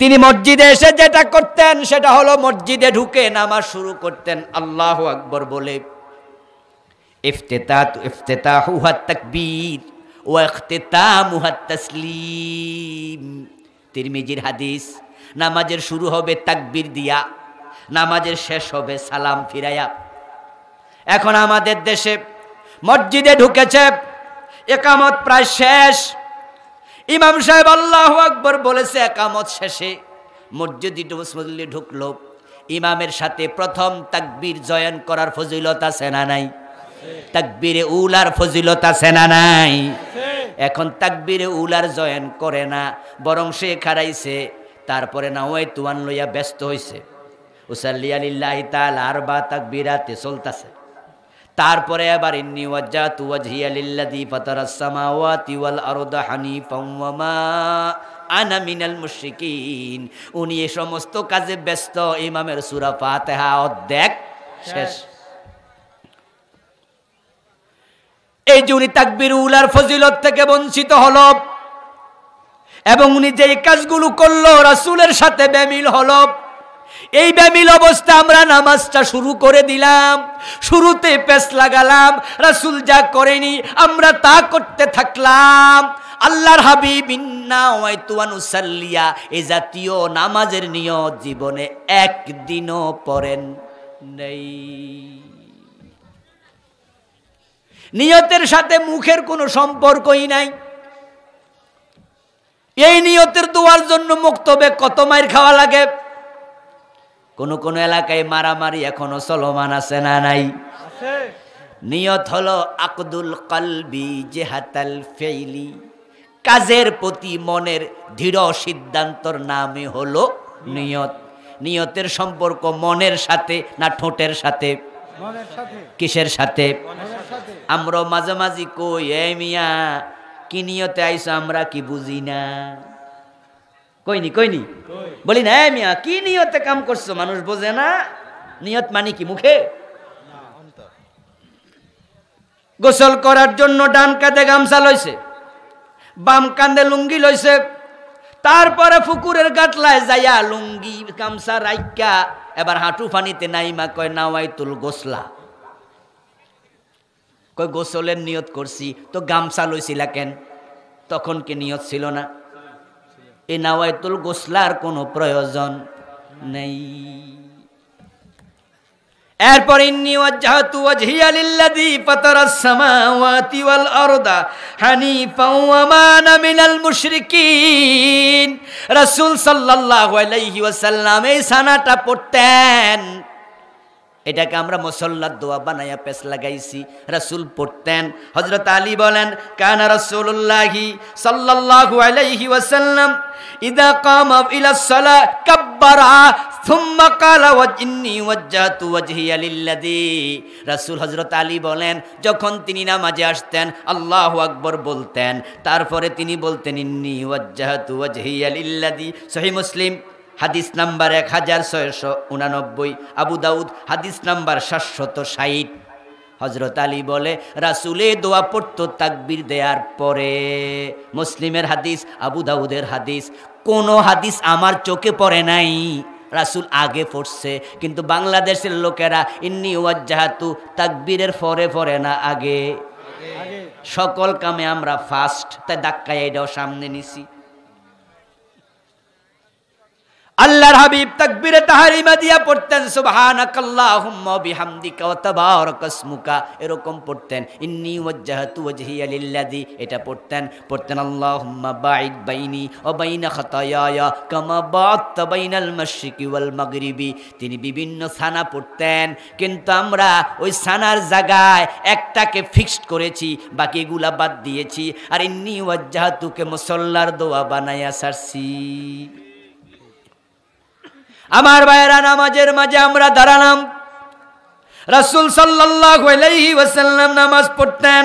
তিনি মসজিদে এসে যেটা করতেন সেটা হলো মসজিদে ঢুকে নামাজ শুরু করতেন আল্লাহ আকবর বলে ইফতেতাত ইফতেতাহ তাকবীর ও ইখতিতাম তাসলিম তিরমিজির হাদিস নামাজের শুরু হবে তাকবীর দিয়া নামাজের শেষ হবে সালাম ফিরায়া এখন আমাদের দেশে মসজিদে ঢুকেছে একামত প্রায় শেষ ইমাম সাহেব আল্লাহ আকবর বলেছে একামত শেষে মসজিদ মসজিদে ঢুকলো ইমামের সাথে প্রথম তাকবীর জয়ন করার ফজিলত আছে না নাই তাকবীরে উলার ফজিলত আছে না নাই এখন তাকবীরে উলার জয়ন করে না বরং সে খারাইছে তারপরে না ওই তুয়ান লইয়া ব্যস্ত হইছে উসাল্লিয়ালিল্লাহ তাল আর বা তাকবীরাতে চলতাছে তারপরে আবার ইন্নি ওয়াজ্জা তুয়াজিয়া লিল্লাদি ফাতারাস সামাওয়াতি ওয়াল আরদা হানিফাম ওয়া মা আনা মিনাল মুশরিকিন উনি এই সমস্ত কাজে ব্যস্ত ইমামের সূরা ফাতিহা অর্ধেক শেষ এই যে উনি তাকবির উলার ফজিলত থেকে বঞ্চিত হল এবং উনি যে কাজগুলো করলো রাসূলের সাথে বেমিল হলো এই ব্যামিল অবস্থা আমরা নামাজটা শুরু করে দিলাম শুরুতে পেস লাগালাম রাসুল যা করেনি আমরা তা করতে থাকলাম আল্লাহর হাবিব এ জাতীয় নামাজের নিয়ত জীবনে একদিনও পড়েন নেই নিয়তের সাথে মুখের কোনো সম্পর্কই নাই এই নিয়তের দোয়ার জন্য মুক্তবে কত মায়ের খাওয়া লাগে কোন কোন এলাকায় মারামারি এখনো চলমান আছে না নাই নিয়ত হলো আকদুল কলবি জেহাতাল ফেইলি কাজের প্রতি মনের দৃঢ় সিদ্ধান্তর নামে হলো নিয়ত নিয়তের সম্পর্ক মনের সাথে না ঠোঁটের সাথে কিসের সাথে আমরা মাঝামাঝি কই এ মিয়া কি নিয়তে আইসো আমরা কি বুঝি না কইনি কইনি বলি না মিয়া কি নিয়তে কাম করছো মানুষ বোঝে না নিয়ত মানে কি মুখে গোসল করার জন্য ডান কাঁধে গামছা লইছে বাম কাঁধে লুঙ্গি লইছে তারপরে ফুকুরের গাটলায় যাইয়া লুঙ্গি গামছা রাইকা এবার হাঁটু ফানিতে নাইমা কয় নাওয়াই তুল গোসলা কয় গোসলের নিয়ত করছি তো গামছা লইছিলা কেন তখন কি নিয়ত ছিল না এই নাওয়ায়তুল গোসলার কোনো প্রয়োজন নেই এরপর ইন্নি ওয়াজ্জাহাতু ওয়াজহিয়া ফাতারাস সামাওয়াতি ওয়াল আরদা হানিফাও ওয়া মা মিনাল মুশরিকিন রাসূল সাল্লাল্লাহু আলাইহি ওয়াসাল্লাম এই সানাটা পড়তেন এটাকে আমরা মুসল্লার দোয়া বানাইয়া পেস লাগাইছি রাসুল পড়তেন হজরত আলী বলেন কানা রাসুল্লাহি সাল্লাল্লাহু আলাইহি ওয়াসাল্লাম ইদা কামা ইলা সালা কাব্বারা সুম্মা কালা ওয়াজনি ওয়াজ্জাতু ওয়াজহিয়া লিল্লাযী রাসূল হযরত আলী বলেন যখন তিনি নামাজে আসতেন আল্লাহু আকবার বলতেন তারপরে তিনি বলতেন ইন্নী ওয়াজ্জাতু ওয়াজহিয়া লিল্লাযী সহিহ মুসলিম হাদিস নাম্বার এক হাজার ছয়শো উনানব্বই আবু দাউদ হাদিস নাম্বার সাতশত ষাট হজরত আলী বলে রাসুলে দোয়া পড়ত তাকবির দেয়ার পরে মুসলিমের হাদিস আবু দাউদের হাদিস কোনো হাদিস আমার চোখে পড়ে নাই রাসুল আগে পড়ছে কিন্তু বাংলাদেশের লোকেরা ইন্নি ওয়াজ্জাহাতু তাকবীরের ফরে ফরে না আগে সকল কামে আমরা ফার্স্ট তাই দাক্কায় এটাও সামনে নিছি আল্লাহর হাবিব তাকবীরে তাহারিমা দিয়া পড়তেন সুবহানাকাল্লাহুম্মা বিহামদিকা ওয়া তাবারাকাসমুকা এরকম পড়তেন ইন্নী ওয়াজ্জাহতু ওয়াজহিয়া লিল্লাযী এটা পড়তেন পড়তেন আল্লাহুম্মা বাঈদ বাইনি ওয়া বাইনা খাতায়ায়া কামা বাত বাইনাল মাশরিকি ওয়াল মাগরিবি তিনি বিভিন্ন সানা পড়তেন কিন্তু আমরা ওই সানার জায়গায় একটাকে ফিক্সড করেছি বাকিগুলা বাদ দিয়েছি আর ইন্নী ওয়াজ্জাহতুকে মুসল্লার দোয়া বানায়া সারছি আমার ভাইয়েরা নামাজের মাঝে আমরা দাঁড়ালাম রাসুল সাল্লাহ নামাজ পড়তেন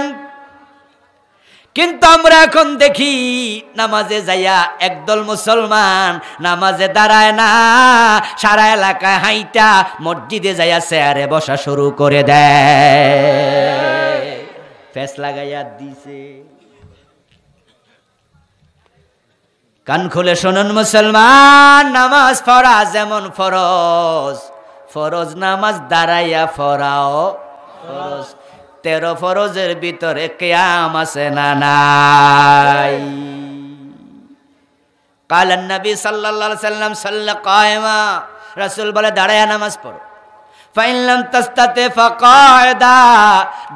কিন্তু আমরা এখন দেখি নামাজে যাইয়া একদল মুসলমান নামাজে দাঁড়ায় না সারা এলাকায় হাইটা মসজিদে যাইয়া চেয়ারে বসা শুরু করে দেয় ফেস লাগাইয়া দিছে কান খুলে শোনুন মুসলমান নামাজ ফরা যেমন ফরজ ফরজ নামাজ দাঁড়াইয়া ফরাও ফরজ তেরো ফরজের ভিতরে কেয়াম আছে না নাই قال নবী صلى الله عليه وسلم صلى রাসূল বলে দাঁড়ায়া নামাজ পড়ো ফাইনলাম তাস্তাতে ফাকায়দা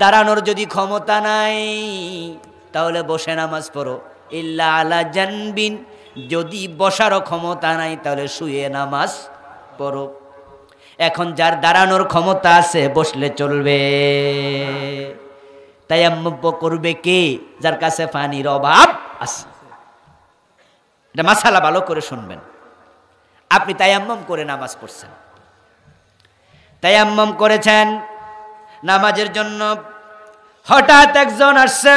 দাঁড়ানোর যদি ক্ষমতা নাই তাহলে বসে নামাজ পড়ো ইল্লা আলা জানবিন যদি বসারও ক্ষমতা নাই তাহলে শুয়ে নামাজ পড়ো এখন যার দাঁড়ানোর ক্ষমতা আছে বসলে চলবে তাই আম্মব্য করবে কে যার কাছে পানির অভাব আছে এটা মাসালা ভালো করে শুনবেন আপনি তায়াম্মম করে নামাজ পড়ছেন তায়াম্মম করেছেন নামাজের জন্য হঠাৎ একজন আসছে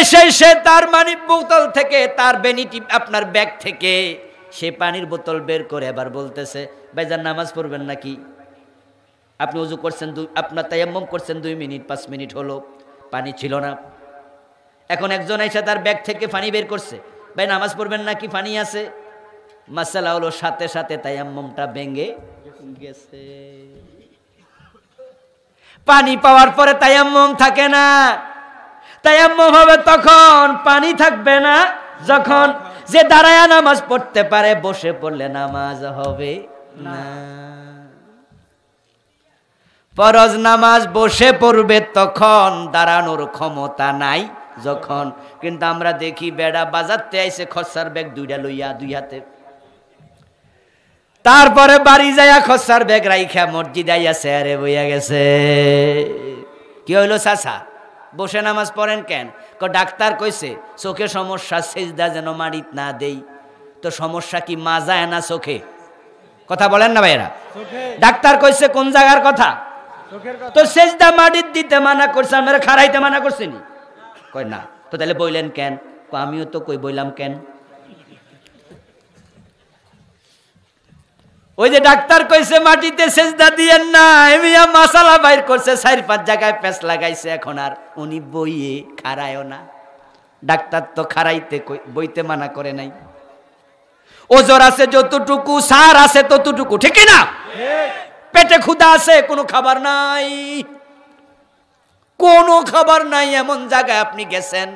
এসে সে তার মানি বোতল থেকে তার বেনিটি আপনার ব্যাগ থেকে সে পানির বোতল বের করে আবার বলতেছে বেজার নামাজ পড়বেন নাকি আপনি উজু করছেন দুই আপনার তায়াম্মম করছেন দুই মিনিট পাঁচ মিনিট হলো পানি ছিল না এখন একজন এসে তার ব্যাগ থেকে পানি বের করছে ভাই নামাজ পড়বেন নাকি পানি আছে মাসালা হলো সাথে সাথে তায়াম্মমটা ভেঙে গেছে পানি পাওয়ার পরে তায়াম্মম থাকে না তায়াম্মম হবে তখন পানি থাকবে না যখন যে দাঁড়ায় নামাজ পড়তে পারে বসে পড়লে নামাজ হবে না পরজ নামাজ বসে পড়বে তখন দাঁড়ানোর ক্ষমতা নাই যখন কিন্তু আমরা দেখি বেড়া বাজারতে আইসে খসার ব্যাগ দুইটা লইয়া দুই হাতে তারপরে বাড়ি যাইয়া খসার ব্যাগ রাইখা মসজিদ আইয়া আরে বইয়া গেছে কি হইলো চাষা বসে নামাজ পড়েন কেন ক ডাক্তার কইছে চোখে সমস্যা সেজদা যেন মারিত না দেই তো সমস্যা কি মা যায় না চোখে কথা বলেন না ভাইরা ডাক্তার কইছে কোন জায়গার কথা তো সেজদা মাটির দিতে মানা করছে আমার খারাইতে মানা নি কয় না তো তাহলে বইলেন কেন আমিও তো কই বইলাম কেন ওই যে ডাক্তার কইছে মাটিতে সেজদা দিয়েন না এমিয়া মাসালা বাইর করছে চার পাঁচ জায়গায় প্যাঁচ লাগাইছে এখন আর উনি বইয়ে খারায়ও না ডাক্তার তো খারাইতে বইতে মানা করে নাই ওজোর আছে যতটুকু সার আছে ততটুকু ঠিক না পেটে ক্ষুধা আছে কোনো খাবার নাই কোনো খাবার নাই এমন জায়গায় আপনি গেছেন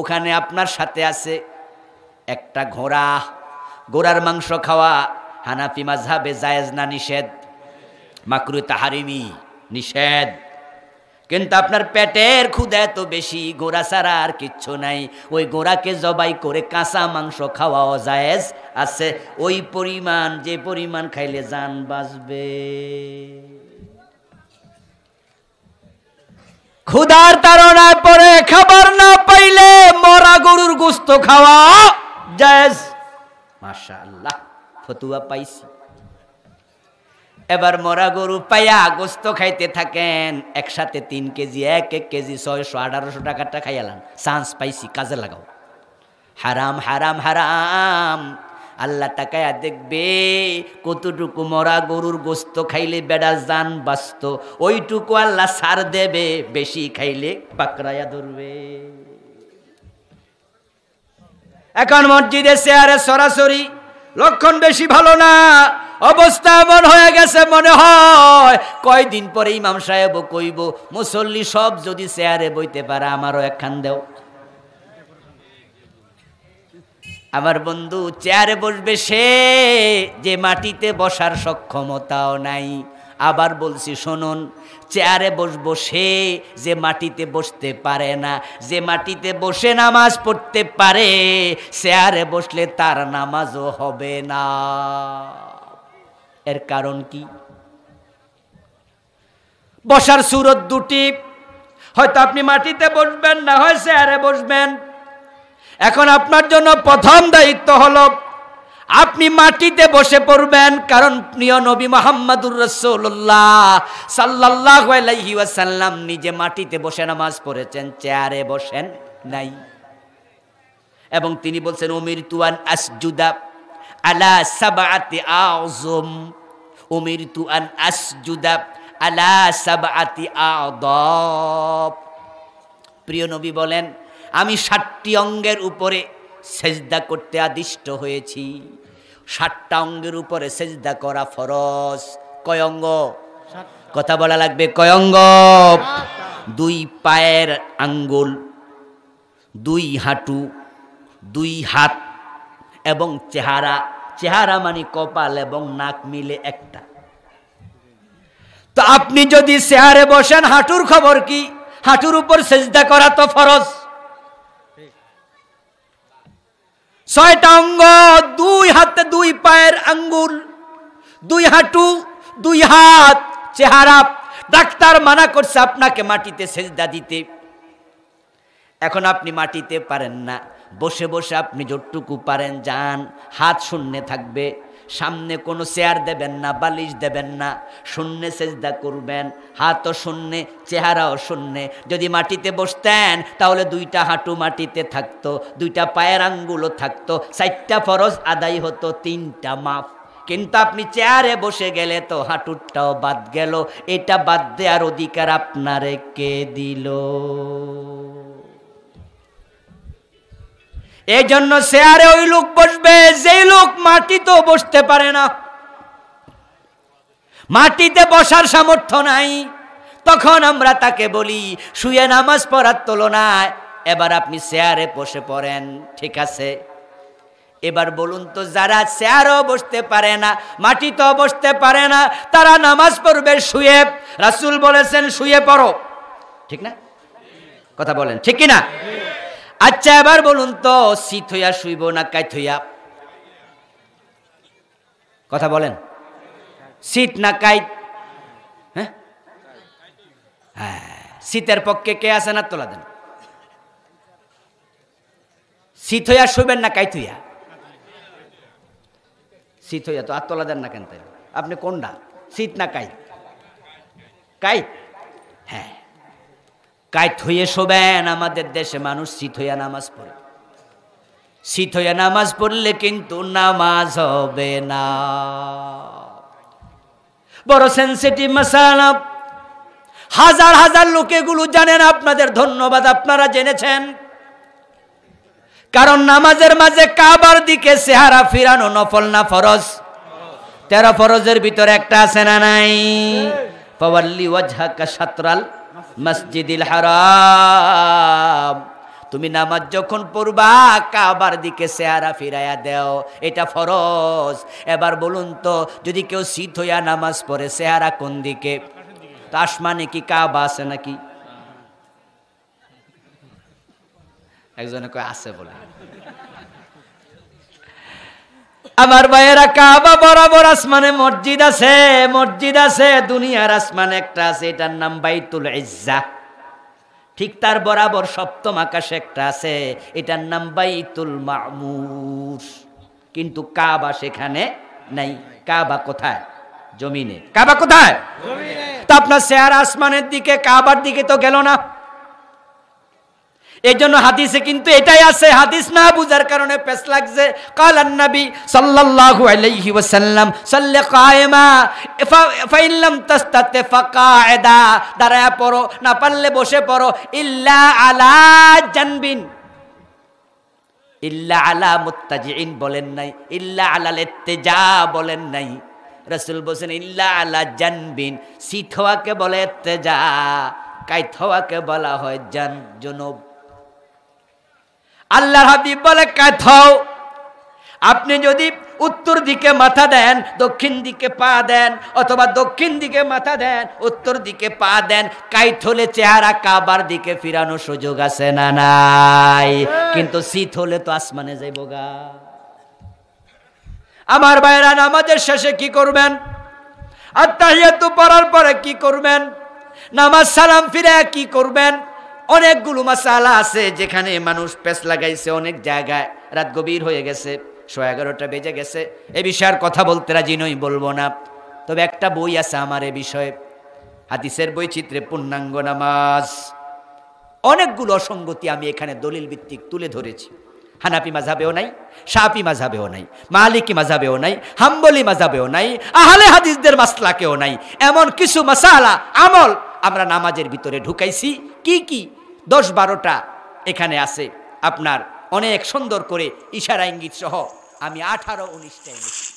ওখানে আপনার সাথে আছে একটা ঘোড়া গোড়ার মাংস খাওয়া হানাফি মাঝাবে জায়েজ না নিষেধ মাকরু তাহারিমি নিষেধ কিন্তু আপনার পেটের ক্ষুদা এত বেশি গোড়া ছাড়া আর কিচ্ছু নাই ওই গোড়াকে জবাই করে কাঁচা মাংস খাওয়াও জায়েজ আছে ওই পরিমাণ যে পরিমাণ খাইলে যান বাঁচবে ক্ষুধার তাড়নায় পরে খাবার না পাইলে মরা গরুর গুস্ত খাওয়া জায়েজ মাশা আল্লাহ ফতুয়া পাইছি এবার মরা গরু পাইয়া গোস্ত খাইতে থাকেন একসাথে তিন কেজি এক এক কেজি ছয়শো আঠারোশো টাকাটা খাইয়ালাম চান্স পাইছি কাজে লাগাও হারাম হারাম হারাম আল্লাহ তাকায়া দেখবে কতটুকু মরা গরুর গোস্ত খাইলে বেড়া যান বাস্ত ওইটুকু আল্লাহ সার দেবে বেশি খাইলে পাকড়াইয়া ধরবে এখন মসজিদে চেয়ারে সরাসরি লক্ষণ বেশি ভালো না অবস্থা এমন হয়ে গেছে মনে হয় কয়দিন পরে ইমাম সাহেব কইব মুসল্লি সব যদি চেয়ারে বইতে পারে আমারও একখান দেও আমার বন্ধু চেয়ারে বসবে সে যে মাটিতে বসার সক্ষমতাও নাই আবার বলছি শুনুন চেয়ারে বসবো সে যে মাটিতে বসতে পারে না যে মাটিতে বসে নামাজ পড়তে পারে চেয়ারে বসলে তার নামাজও হবে না এর কারণ কি বসার সুরত দুটি হয়তো আপনি মাটিতে বসবেন না হয় চেয়ারে বসবেন এখন আপনার জন্য প্রথম দায়িত্ব হলো আপনি মাটিতে বসে পড়বেন কারণ প্রিয় নবী মোহাম্মদুর রসুল্লাহ সাল্লাহ সাল্লাম নিজে মাটিতে বসে নামাজ পড়েছেন চেয়ারে বসেন নাই এবং তিনি বলছেন অমির তুয়ান আসজুদা আলা সাবাতে আজম অমির তুয়ান আসজুদা আলা সাবাতি আদব প্রিয় নবী বলেন আমি ষাটটি অঙ্গের উপরে সেজদা করতে আদিষ্ট হয়েছি ষাটটা অঙ্গের উপরে সেজদা করা ফরজ কয় অঙ্গ কথা বলা লাগবে কয় অঙ্গ দুই পায়ের আঙ্গুল দুই হাঁটু দুই হাত এবং চেহারা চেহারা মানে কপাল এবং নাক মিলে একটা তো আপনি যদি চেহারে বসেন হাঁটুর খবর কি হাঁটুর উপর সেজদা করা তো ফরজ ছয়টা অঙ্গ দুই হাতে দুই পায়ের আঙ্গুল দুই হাঁটু দুই হাত চেহারা ডাক্তার মানা করছে আপনাকে মাটিতে সেজদা দিতে এখন আপনি মাটিতে পারেন না বসে বসে আপনি যতটুকু পারেন যান হাত শূন্যে থাকবে সামনে কোনো চেয়ার দেবেন না বালিশ দেবেন না শূন্যে চেষ্টা করবেন হাতও শূন্যে চেহারাও শূন্যে যদি মাটিতে বসতেন তাহলে দুইটা হাঁটু মাটিতে থাকতো দুইটা পায়ের আঙ্গুলও থাকতো চারটা ফরজ আদায় হতো তিনটা মাফ কিন্তু আপনি চেয়ারে বসে গেলে তো হাঁটুরটাও বাদ গেল এটা বাদ দেওয়ার অধিকার আপনারে কে দিল এই জন্য শেয়ারে ওই লোক বসবে যেই লোক মাটিতেও বসতে পারে না মাটিতে বসার সামর্থ্য নাই তখন আমরা তাকে বলি শুয়ে নামাজ পড়ার তুলনায় এবার আপনি শেয়ারে বসে পড়েন ঠিক আছে এবার বলুন তো যারা চেয়ারও বসতে পারে না মাটিতেও বসতে পারে না তারা নামাজ পড়বে শুয়ে রাসুল বলেছেন শুয়ে পড়ো ঠিক না কথা বলেন ঠিক কিনা আচ্ছা এবার বলুন তো শীত হইয়া শুইব না কাইত হইয়া কথা বলেন শীত না কাইত হ্যাঁ? হ্যাঁ শীতের পক্ষে কে আছে না তোলা দেন শীত হইয়া শুবেন না কাইত হইয়া শীত হইয়া তো আর তোলা দেন না কেন তাই আপনি কোনটা শীত না কাইত কাইত কায়ত হয়ে শোবেন আমাদের দেশে মানুষ শীত হইয়া নামাজ পড়ে শীত হইয়া নামাজ পড়লে কিন্তু নামাজ হবে না বড় সেন্সিটিভ মাসালা হাজার হাজার লোকেগুলো জানেন আপনাদের ধন্যবাদ আপনারা জেনেছেন কারণ নামাজের মাঝে কাবার দিকে সেহারা ফিরানো নফল না ফরজ তেরো ফরজের ভিতরে একটা আছে না নাই পাওয়াল্লি ওয়াজহাকা সাতরাল মসজিদিল হারাম তুমি নামাজ যখন পড়বা কাবার দিকে চেহারা ফিরাইয়া দেও এটা ফরজ এবার বলুন তো যদি কেউ শীত হইয়া নামাজ পড়ে চেহারা কোন দিকে তো আসমানে কি কাবা আছে নাকি একজনে কয় আছে বলে আমার ভাইয়েরা কাবা বরাবর আসমানে মসজিদ আছে মসজিদ আছে দুনিয়ার আসমান একটা আছে এটার নাম বাইতুল ইজ্জা ঠিক তার বরাবর সপ্তম আকাশে একটা আছে এটার নাম বাইতুল মামুর কিন্তু কাবা সেখানে নাই কাবা কোথায় জমিনে কাবা কোথায় তা আপনার শেয়ার আসমানের দিকে কাবার দিকে তো গেল না এই জন্য হাদিসে কিন্তু এটাই আছে হাদিস না বুঝার কারণে পেস লাগছে কালান নবী সাল্লাল্লাহু আলাইহি ওয়াসাল্লাম সাল্লি কায়েমা ফাইল্লাম তাস্তাতে ফাকায়দা দাঁড়ায় পড়ো না পারলে বসে পড়ো ইল্লা আলা জানবিন ইল্লা আলা মুত্তাজিইন বলেন নাই ইল্লা আলাল যা বলেন নাই রসুল বলেন ইল্লা আলা জানবিন সিথওয়াকে বলে যা কাইথওয়াকে বলা হয় জান জনব আল্লাহ হাবিব বলে কাঁথাও আপনি যদি উত্তর দিকে মাথা দেন দক্ষিণ দিকে পা দেন অথবা দক্ষিণ দিকে মাথা দেন উত্তর দিকে পা দেন কাইথ হলে চেহারা কাবার দিকে ফিরানো সুযোগ আছে না নাই হ্যাঁ। কিন্তু শীত হলে তো আসমানে যাইব গা আমার বাইরা নামাজের শেষে কি করবেন আর আত্মাহিয়াতু পড়ার পরে কি করবেন নামাজ সালাম ফিরে কি করবেন অনেকগুলো মশালা আছে যেখানে মানুষ পেস লাগাইছে অনেক জায়গায় রাত গভীর হয়ে গেছে শো এগারোটা বেজে গেছে এ বিষয়ে আর কথা বলতে রাজি নই বলবো না তবে একটা বই আছে আমার এ বিষয়ে হাদিসের বৈচিত্র্যে পূর্ণাঙ্গ নামাজ অনেকগুলো অসঙ্গতি আমি এখানে দলিল ভিত্তিক তুলে ধরেছি হানাপি মাঝাবেও নাই সাপি মাঝাবেও নাই মালিকি মাঝাবেও নাই হাম্বলি মাঝাবেও নাই আহলে হাদিসদের মাসলাকেও নাই এমন কিছু মশালা আমল আমরা নামাজের ভিতরে ঢুকাইছি কি কি দশ বারোটা এখানে আছে আপনার অনেক সুন্দর করে ইশারা ইঙ্গিত সহ আমি আঠারো উনিশটা এনেছি